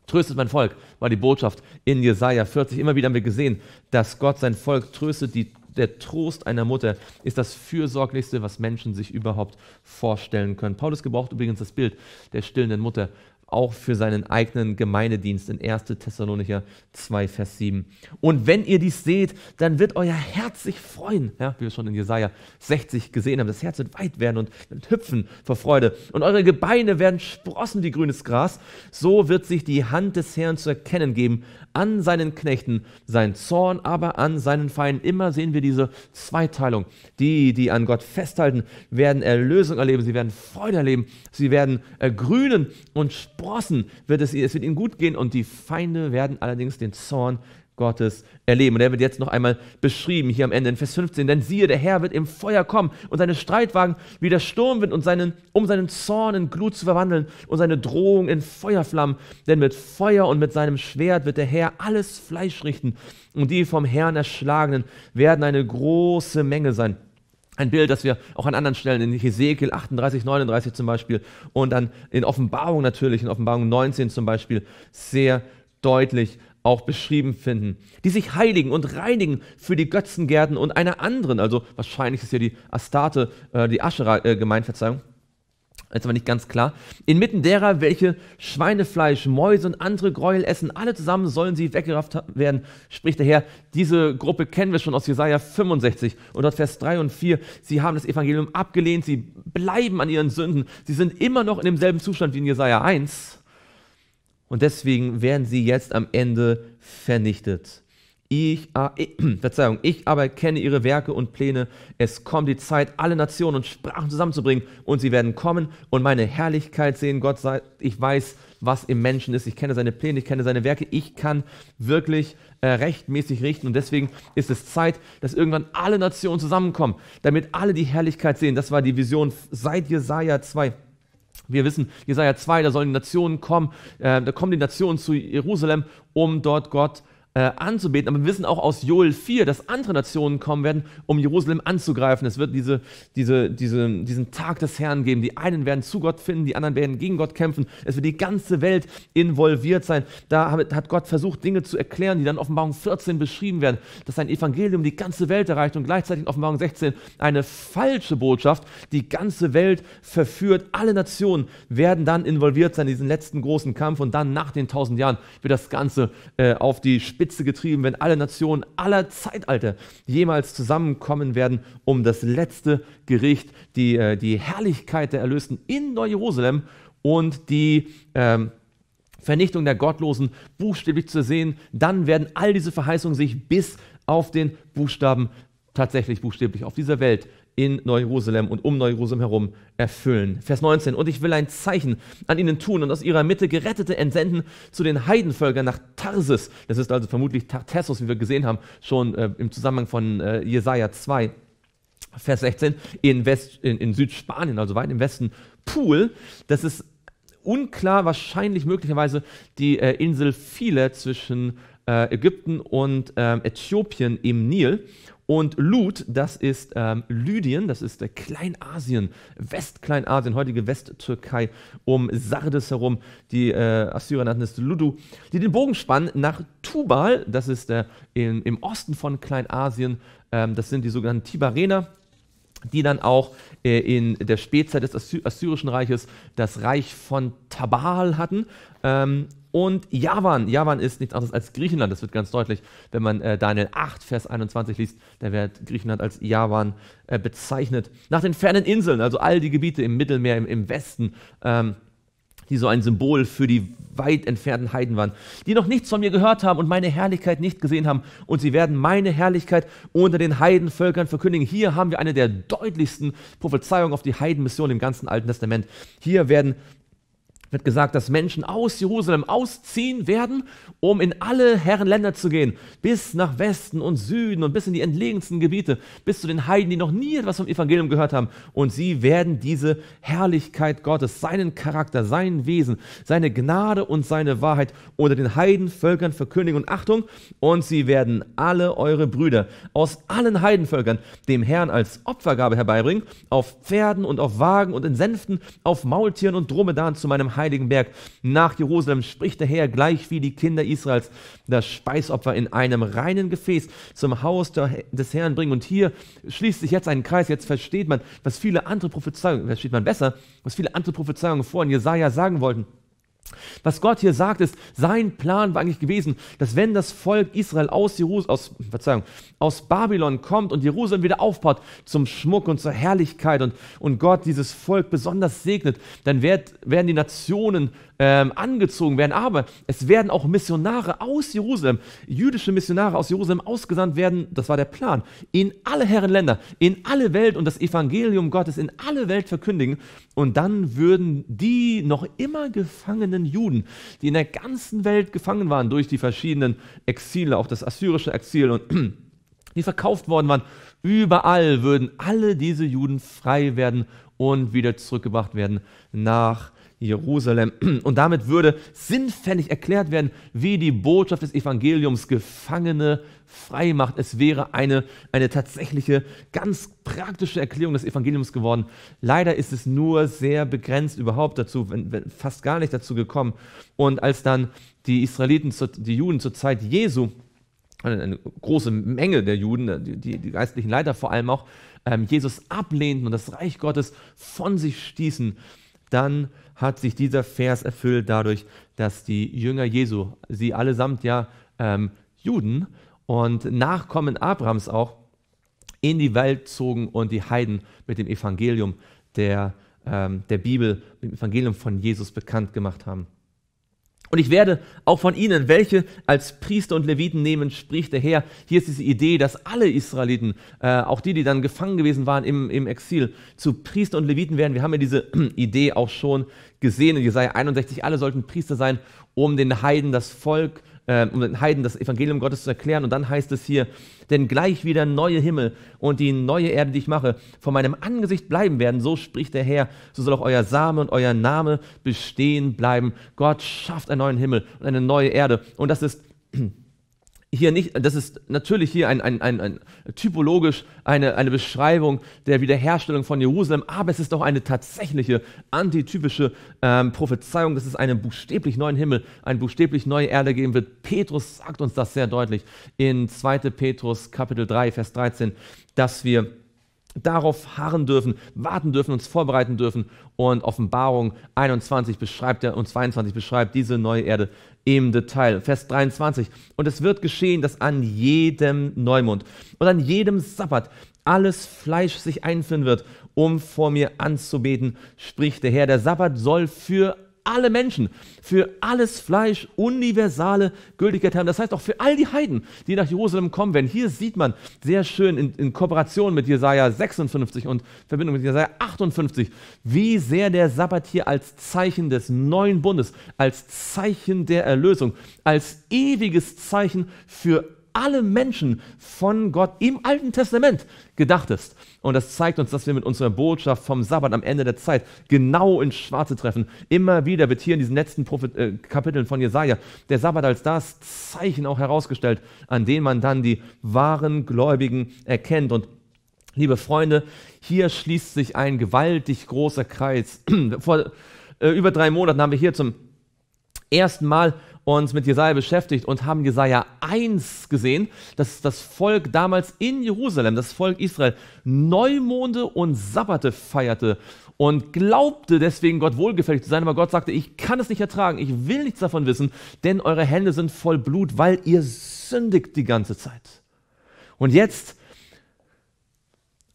Tröstet mein Volk, war die Botschaft in Jesaja 40. Immer wieder haben wir gesehen, dass Gott sein Volk tröstet, die der Trost einer Mutter ist das Fürsorglichste, was Menschen sich überhaupt vorstellen können. Paulus gebraucht übrigens das Bild der stillenden Mutter auch für seinen eigenen Gemeindedienst in 1. Thessalonicher 2, Vers 7. Und wenn ihr dies seht, dann wird euer Herz sich freuen, ja, wie wir schon in Jesaja 60 gesehen haben. Das Herz wird weit werden und wird hüpfen vor Freude. Und eure Gebeine werden sprossen wie grünes Gras. So wird sich die Hand des Herrn zu erkennen geben an seinen Knechten, sein Zorn aber an seinen Feinden. Immer sehen wir diese Zweiteilung. Die, die an Gott festhalten, werden Erlösung erleben. Sie werden Freude erleben. Sie werden ergrünen und Sprossen wird es ihr, es wird ihnen gut gehen und die Feinde werden allerdings den Zorn Gottes erleben. Und er wird jetzt noch einmal beschrieben hier am Ende in Vers 15. Denn siehe, der Herr wird im Feuer kommen und seine Streitwagen wie der Sturmwind, und seinen, um seinen Zorn in Glut zu verwandeln und seine Drohung in Feuerflammen. Denn mit Feuer und mit seinem Schwert wird der Herr alles Fleisch richten und die vom Herrn erschlagenen werden eine große Menge sein. Ein Bild, das wir auch an anderen Stellen, in Hesekiel 38, 39 zum Beispiel und dann in Offenbarung natürlich, in Offenbarung 19 zum Beispiel, sehr deutlich auch beschrieben finden, die sich heiligen und reinigen für die Götzengärten und einer anderen, also wahrscheinlich ist hier die Astarte, äh, die Aschera äh, gemeint, Verzeihung, ist aber nicht ganz klar. Inmitten derer, welche Schweinefleisch, Mäuse und andere Gräuel essen, alle zusammen sollen sie weggerafft werden, spricht der Herr. Diese Gruppe kennen wir schon aus Jesaja 65 und dort Vers 3 und 4. Sie haben das Evangelium abgelehnt, sie bleiben an ihren Sünden. Sie sind immer noch in demselben Zustand wie in Jesaja 1. Und deswegen werden sie jetzt am Ende vernichtet. Ich, äh, ich, (clears throat) Verzeihung, ich aber kenne ihre Werke und Pläne. Es kommt die Zeit, alle Nationen und Sprachen zusammenzubringen, und sie werden kommen und meine Herrlichkeit sehen. Gott sei, ich weiß, was im Menschen ist. Ich kenne seine Pläne, ich kenne seine Werke. Ich kann wirklich äh, rechtmäßig richten. Und deswegen ist es Zeit, dass irgendwann alle Nationen zusammenkommen, damit alle die Herrlichkeit sehen. Das war die Vision seit Jesaja 2. Wir wissen, Jesaja 2, da sollen die Nationen kommen, äh, da kommen die Nationen zu Jerusalem, um dort Gott zu äh, anzubeten. Aber wir wissen auch aus Joel 4, dass andere Nationen kommen werden, um Jerusalem anzugreifen. Es wird diese, diese, diese, diesen Tag des Herrn geben. Die einen werden zu Gott finden, die anderen werden gegen Gott kämpfen. Es wird die ganze Welt involviert sein. Da hat Gott versucht, Dinge zu erklären, die dann in Offenbarung 14 beschrieben werden, dass sein Evangelium die ganze Welt erreicht und gleichzeitig in Offenbarung 16 eine falsche Botschaft die ganze Welt verführt. Alle Nationen werden dann involviert sein in diesen letzten großen Kampf und dann nach den tausend Jahren wird das Ganze äh, auf die Spitze Spitze getrieben, wenn alle Nationen aller Zeitalter jemals zusammenkommen werden, um das letzte Gericht, die, äh, die Herrlichkeit der Erlösten in Neu-Jerusalem und die ähm, Vernichtung der Gottlosen buchstäblich zu sehen, dann werden all diese Verheißungen sich bis auf den Buchstaben tatsächlich buchstäblich auf dieser Welt in Neu-Jerusalem und um Neu-Jerusalem herum erfüllen. Vers 19. Und ich will ein Zeichen an ihnen tun und aus ihrer Mitte Gerettete entsenden zu den Heidenvölkern nach Tarsis. Das ist also vermutlich Tartessus, wie wir gesehen haben, schon äh, im Zusammenhang von äh, Jesaja 2. Vers 16, in, West, in, in Südspanien, also weit im Westen, Pool. Das ist unklar, wahrscheinlich möglicherweise die äh, Insel Philae zwischen äh, Ägypten und ähm, Äthiopien im Nil. Und Lut, das ist ähm, Lydien, das ist äh, Kleinasien, Westkleinasien, heutige Westtürkei, um Sardes herum. Die äh, Assyrer nannten es Ludu, die den Bogen spannen nach Tubal, das ist äh, in, im Osten von Kleinasien. Ähm, das sind die sogenannten Tibarener, die dann auch äh, in der Spätzeit des Assyr Assyrischen Reiches das Reich von Tabal hatten. Ähm, und Javan. Javan ist nichts anderes als Griechenland. Das wird ganz deutlich, wenn man äh, Daniel 8, Vers 21 liest. Da wird Griechenland als Javan äh, bezeichnet. Nach den fernen Inseln, also all die Gebiete im Mittelmeer, im, im Westen, ähm, die so ein Symbol für die weit entfernten Heiden waren, die noch nichts von mir gehört haben und meine Herrlichkeit nicht gesehen haben. Und sie werden meine Herrlichkeit unter den Heidenvölkern verkündigen. Hier haben wir eine der deutlichsten Prophezeiungen auf die Heidenmission im ganzen Alten Testament. Hier werden wird gesagt, dass Menschen aus Jerusalem ausziehen werden, um in alle Herrenländer zu gehen, bis nach Westen und Süden und bis in die entlegensten Gebiete, bis zu den Heiden, die noch nie etwas vom Evangelium gehört haben. Und sie werden diese Herrlichkeit Gottes, seinen Charakter, sein Wesen, seine Gnade und seine Wahrheit unter den Heidenvölkern verkündigen. Und Achtung, und sie werden alle eure Brüder aus allen Heidenvölkern dem Herrn als Opfergabe herbeibringen, auf Pferden und auf Wagen und in Sänften, auf Maultieren und Dromedaren zu meinem heiligen Berg nach Jerusalem spricht der Herr gleich wie die Kinder Israels das Speisopfer in einem reinen Gefäß zum Haus des Herrn bringen. Und hier schließt sich jetzt ein Kreis, jetzt versteht man, was viele andere Prophezeiungen, versteht man besser, was viele andere Prophezeiungen vor in Jesaja sagen wollten. Was Gott hier sagt, ist, sein Plan war eigentlich gewesen, dass wenn das Volk Israel aus, Jerus aus, aus Babylon kommt und Jerusalem wieder aufbaut zum Schmuck und zur Herrlichkeit und, und Gott dieses Volk besonders segnet, dann werd, werden die Nationen ähm, angezogen werden. Aber es werden auch Missionare aus Jerusalem, jüdische Missionare aus Jerusalem ausgesandt werden, das war der Plan, in alle Herrenländer, in alle Welt und das Evangelium Gottes in alle Welt verkündigen. Und dann würden die noch immer gefangenen Juden, die in der ganzen Welt gefangen waren durch die verschiedenen Exile, auch das assyrische Exil und (clears throat) die verkauft worden waren, überall würden alle diese Juden frei werden und wieder zurückgebracht werden nach Jerusalem. Jerusalem. (clears throat) Und damit würde sinnfällig erklärt werden, wie die Botschaft des Evangeliums Gefangene frei macht. Es wäre eine, eine tatsächliche, ganz praktische Erklärung des Evangeliums geworden. Leider ist es nur sehr begrenzt überhaupt dazu, wenn, wenn, fast gar nicht dazu gekommen. Und als dann die Israeliten, die Juden zur Zeit Jesu, eine große Menge der Juden, die, die, die geistlichen Leiter vor allem auch, ähm, Jesus ablehnten und das Reich Gottes von sich stießen, dann hat sich dieser Vers erfüllt dadurch, dass die Jünger Jesu, sie allesamt ja ähm, Juden und Nachkommen Abrahams auch, in die Welt zogen und die Heiden mit dem Evangelium der, ähm, der Bibel, mit dem Evangelium von Jesus bekannt gemacht haben. Und ich werde auch von ihnen, welche als Priester und Leviten nehmen, spricht der Herr. Hier ist diese Idee, dass alle Israeliten, äh, auch die, die dann gefangen gewesen waren im, im Exil, zu Priester und Leviten werden. Wir haben ja diese (clears throat) Idee auch schon gesehen in Jesaja 61. Alle sollten Priester sein, um den Heiden das Volk äh, um den Heiden das Evangelium Gottes zu erklären. Und dann heißt es hier, denn gleich wieder neue Himmel und die neue Erde, die ich mache, vor meinem Angesicht bleiben werden, so spricht der Herr, so soll auch euer Same und euer Name bestehen bleiben. Gott schafft einen neuen Himmel und eine neue Erde. Und das ist hier nicht, das ist natürlich hier ein, ein, ein, ein typologisch eine, eine Beschreibung der Wiederherstellung von Jerusalem, aber es ist auch eine tatsächliche antitypische ähm, Prophezeiung, dass es einen buchstäblich neuen Himmel, eine buchstäblich neue Erde geben wird. Petrus sagt uns das sehr deutlich in 2. Petrus Kapitel 3, Vers 13, dass wir darauf harren dürfen, warten dürfen, uns vorbereiten dürfen. Und Offenbarung 21 beschreibt er und 22 beschreibt diese neue Erde, im Detail. Vers 23. Und es wird geschehen, dass an jedem Neumond und an jedem Sabbat alles Fleisch sich einführen wird, um vor mir anzubeten, spricht der Herr. Der Sabbat soll für alle Menschen, für alles Fleisch universale Gültigkeit haben. Das heißt auch für all die Heiden, die nach Jerusalem kommen werden. Hier sieht man sehr schön in, in Kooperation mit Jesaja 56 und Verbindung mit Jesaja 58, wie sehr der Sabbat hier als Zeichen des neuen Bundes, als Zeichen der Erlösung, als ewiges Zeichen für alle Menschen von Gott im Alten Testament gedacht ist. Und das zeigt uns, dass wir mit unserer Botschaft vom Sabbat am Ende der Zeit genau ins Schwarze treffen. Immer wieder wird hier in diesen letzten Prophet, äh, Kapiteln von Jesaja der Sabbat als das Zeichen auch herausgestellt, an dem man dann die wahren Gläubigen erkennt. Und liebe Freunde, hier schließt sich ein gewaltig großer Kreis. (clears throat) Vor äh, über drei Monaten haben wir hier zum ersten Mal uns mit Jesaja beschäftigt und haben Jesaja 1 gesehen, dass das Volk damals in Jerusalem, das Volk Israel, Neumonde und Sabbate feierte und glaubte deswegen Gott wohlgefällig zu sein, aber Gott sagte, ich kann es nicht ertragen, ich will nichts davon wissen, denn eure Hände sind voll Blut, weil ihr sündigt die ganze Zeit. Und jetzt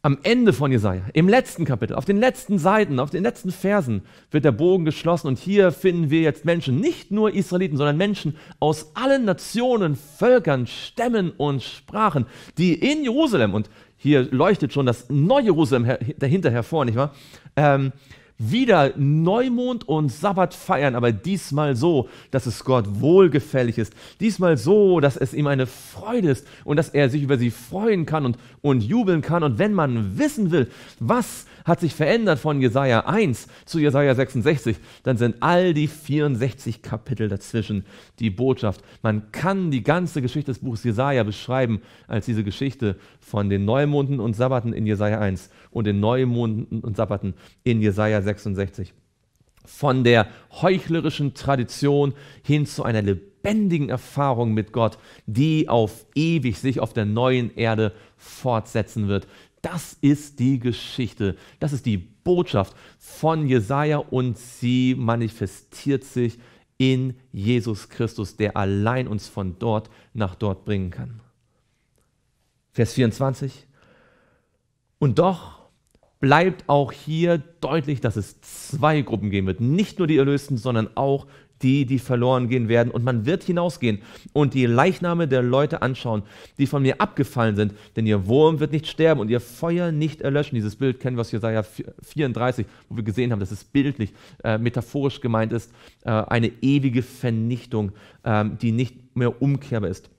am Ende von Jesaja, im letzten Kapitel, auf den letzten Seiten, auf den letzten Versen wird der Bogen geschlossen und hier finden wir jetzt Menschen, nicht nur Israeliten, sondern Menschen aus allen Nationen, Völkern, Stämmen und Sprachen, die in Jerusalem, und hier leuchtet schon das neue Jerusalem dahinter hervor, nicht wahr? Ähm, wieder Neumond und Sabbat feiern, aber diesmal so, dass es Gott wohlgefällig ist. Diesmal so, dass es ihm eine Freude ist und dass er sich über sie freuen kann und, und jubeln kann. Und wenn man wissen will, was hat sich verändert von Jesaja 1 zu Jesaja 66, dann sind all die 64 Kapitel dazwischen die Botschaft. Man kann die ganze Geschichte des Buches Jesaja beschreiben als diese Geschichte von den Neumonden und Sabbaten in Jesaja 1 und den Neumonden und Sabbaten in Jesaja 66. Von der heuchlerischen Tradition hin zu einer lebendigen Erfahrung mit Gott, die auf ewig sich auf der neuen Erde fortsetzen wird, das ist die Geschichte, das ist die Botschaft von Jesaja und sie manifestiert sich in Jesus Christus, der allein uns von dort nach dort bringen kann. Vers 24. Und doch bleibt auch hier deutlich, dass es zwei Gruppen geben wird. Nicht nur die Erlösten, sondern auch die, die verloren gehen werden. Und man wird hinausgehen und die Leichname der Leute anschauen, die von mir abgefallen sind. Denn ihr Wurm wird nicht sterben und ihr Feuer nicht erlöschen. Dieses Bild kennen wir aus Jesaja 34, wo wir gesehen haben, dass es bildlich, äh, metaphorisch gemeint ist. Äh, eine ewige Vernichtung, äh, die nicht mehr umkehrbar ist.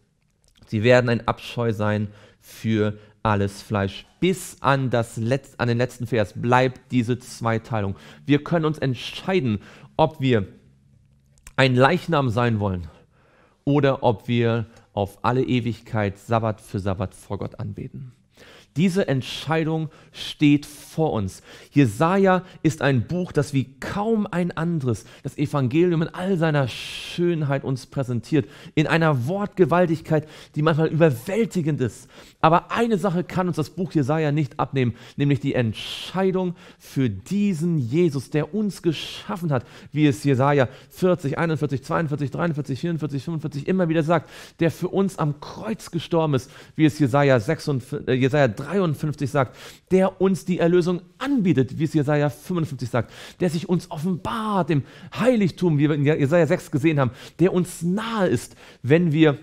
Sie werden ein Abscheu sein für alles Fleisch. Bis an, das Letz-, an den letzten Vers bleibt diese Zweiteilung. Wir können uns entscheiden, ob wir ein Leichnam sein wollen oder ob wir auf alle Ewigkeit Sabbat für Sabbat vor Gott anbeten. Diese Entscheidung steht vor uns. Jesaja ist ein Buch, das wie kaum ein anderes das Evangelium in all seiner Schönheit uns präsentiert, in einer Wortgewaltigkeit, die manchmal überwältigend ist. Aber eine Sache kann uns das Buch Jesaja nicht abnehmen, nämlich die Entscheidung für diesen Jesus, der uns geschaffen hat, wie es Jesaja 40, 41, 42, 43, 44, 45 immer wieder sagt, der für uns am Kreuz gestorben ist, wie es Jesaja 46, äh, Jesaja 43, 53 sagt, der uns die Erlösung anbietet, wie es Jesaja 55 sagt, der sich uns offenbart im Heiligtum, wie wir in Jesaja 6 gesehen haben, der uns nahe ist, wenn wir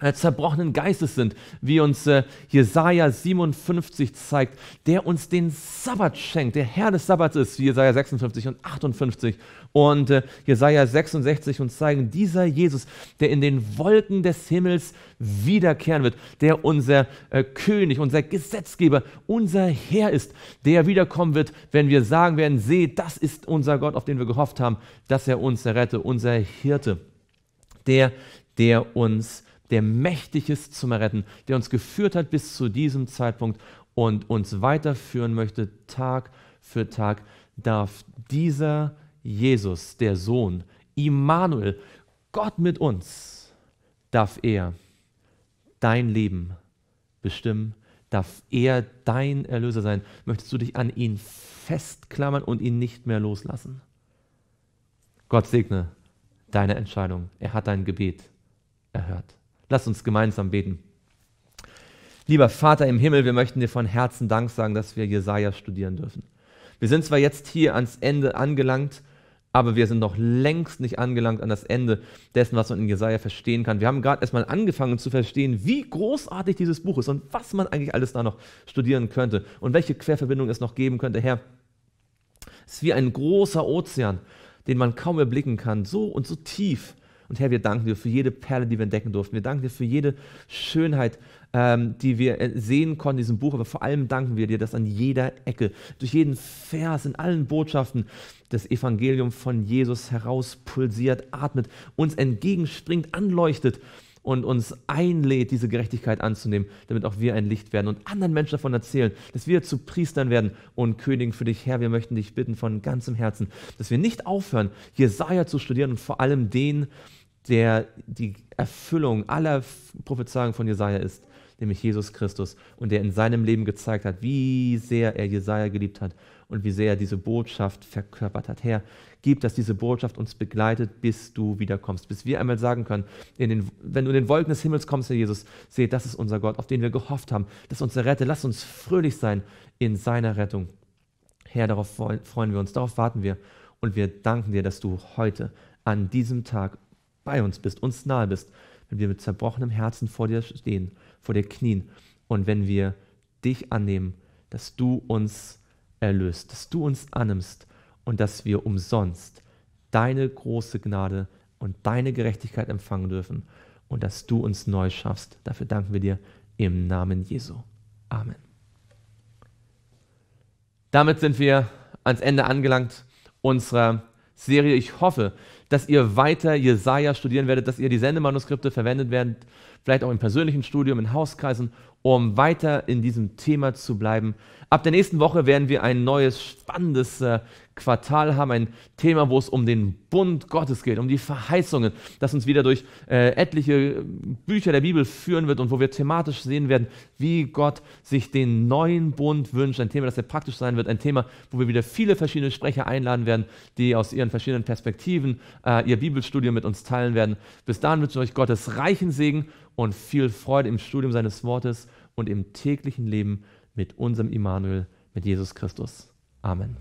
äh, zerbrochenen Geistes sind, wie uns äh, Jesaja 57 zeigt, der uns den Sabbat schenkt, der Herr des Sabbats ist, wie Jesaja 56 und 58 und äh, Jesaja 66 uns zeigen, dieser Jesus, der in den Wolken des Himmels wiederkehren wird, der unser äh, König, unser Gesetzgeber, unser Herr ist, der wiederkommen wird, wenn wir sagen werden, seht, das ist unser Gott, auf den wir gehofft haben, dass er uns errette, unser Hirte, der, der uns der mächtig ist zum Erretten, der uns geführt hat bis zu diesem Zeitpunkt und uns weiterführen möchte, Tag für Tag, darf dieser Jesus, der Sohn, Immanuel, Gott mit uns, darf er dein Leben bestimmen, darf er dein Erlöser sein. Möchtest du dich an ihn festklammern und ihn nicht mehr loslassen? Gott segne deine Entscheidung. Er hat dein Gebet erhört. Lass uns gemeinsam beten. Lieber Vater im Himmel, wir möchten dir von Herzen Dank sagen, dass wir Jesaja studieren dürfen. Wir sind zwar jetzt hier ans Ende angelangt, aber wir sind noch längst nicht angelangt an das Ende dessen, was man in Jesaja verstehen kann. Wir haben gerade erstmal angefangen zu verstehen, wie großartig dieses Buch ist und was man eigentlich alles da noch studieren könnte und welche Querverbindung es noch geben könnte. Herr, es ist wie ein großer Ozean, den man kaum erblicken kann, so und so tief und Herr, wir danken dir für jede Perle, die wir entdecken durften. Wir danken dir für jede Schönheit, ähm, die wir äh, sehen konnten in diesem Buch. Aber vor allem danken wir dir, dass an jeder Ecke, durch jeden Vers, in allen Botschaften das Evangelium von Jesus herauspulsiert, atmet, uns entgegenspringt, anleuchtet und uns einlädt, diese Gerechtigkeit anzunehmen, damit auch wir ein Licht werden und anderen Menschen davon erzählen, dass wir zu Priestern werden und Königen für dich, Herr. Wir möchten dich bitten von ganzem Herzen, dass wir nicht aufhören, Jesaja zu studieren und vor allem den, der die Erfüllung aller Prophezeiungen von Jesaja ist, nämlich Jesus Christus und der in seinem Leben gezeigt hat, wie sehr er Jesaja geliebt hat und wie sehr er diese Botschaft verkörpert hat. Herr, gib, dass diese Botschaft uns begleitet, bis du wiederkommst, bis wir einmal sagen können, den, wenn du in den Wolken des Himmels kommst, Herr Jesus, seht, das ist unser Gott, auf den wir gehofft haben, das ist unsere Rette. Lass uns fröhlich sein in seiner Rettung. Herr, darauf freuen wir uns, darauf warten wir und wir danken dir, dass du heute an diesem Tag bei uns bist, uns nahe bist, wenn wir mit zerbrochenem Herzen vor dir stehen, vor dir knien und wenn wir dich annehmen, dass du uns erlöst, dass du uns annimmst und dass wir umsonst deine große Gnade und deine Gerechtigkeit empfangen dürfen und dass du uns neu schaffst. Dafür danken wir dir im Namen Jesu. Amen. Damit sind wir ans Ende angelangt unserer Serie. Ich hoffe, dass ihr weiter Jesaja studieren werdet, dass ihr die Sendemanuskripte verwendet werdet, vielleicht auch im persönlichen Studium, in Hauskreisen, um weiter in diesem Thema zu bleiben. Ab der nächsten Woche werden wir ein neues spannendes äh, Quartal haben, ein Thema, wo es um den Bund Gottes geht, um die Verheißungen, das uns wieder durch äh, etliche äh, Bücher der Bibel führen wird und wo wir thematisch sehen werden, wie Gott sich den neuen Bund wünscht. Ein Thema, das sehr praktisch sein wird, ein Thema, wo wir wieder viele verschiedene Sprecher einladen werden, die aus ihren verschiedenen Perspektiven äh, ihr Bibelstudium mit uns teilen werden. Bis dahin wünsche ich euch Gottes reichen Segen und viel Freude im Studium seines Wortes und im täglichen Leben mit unserem Immanuel, mit Jesus Christus. Amen.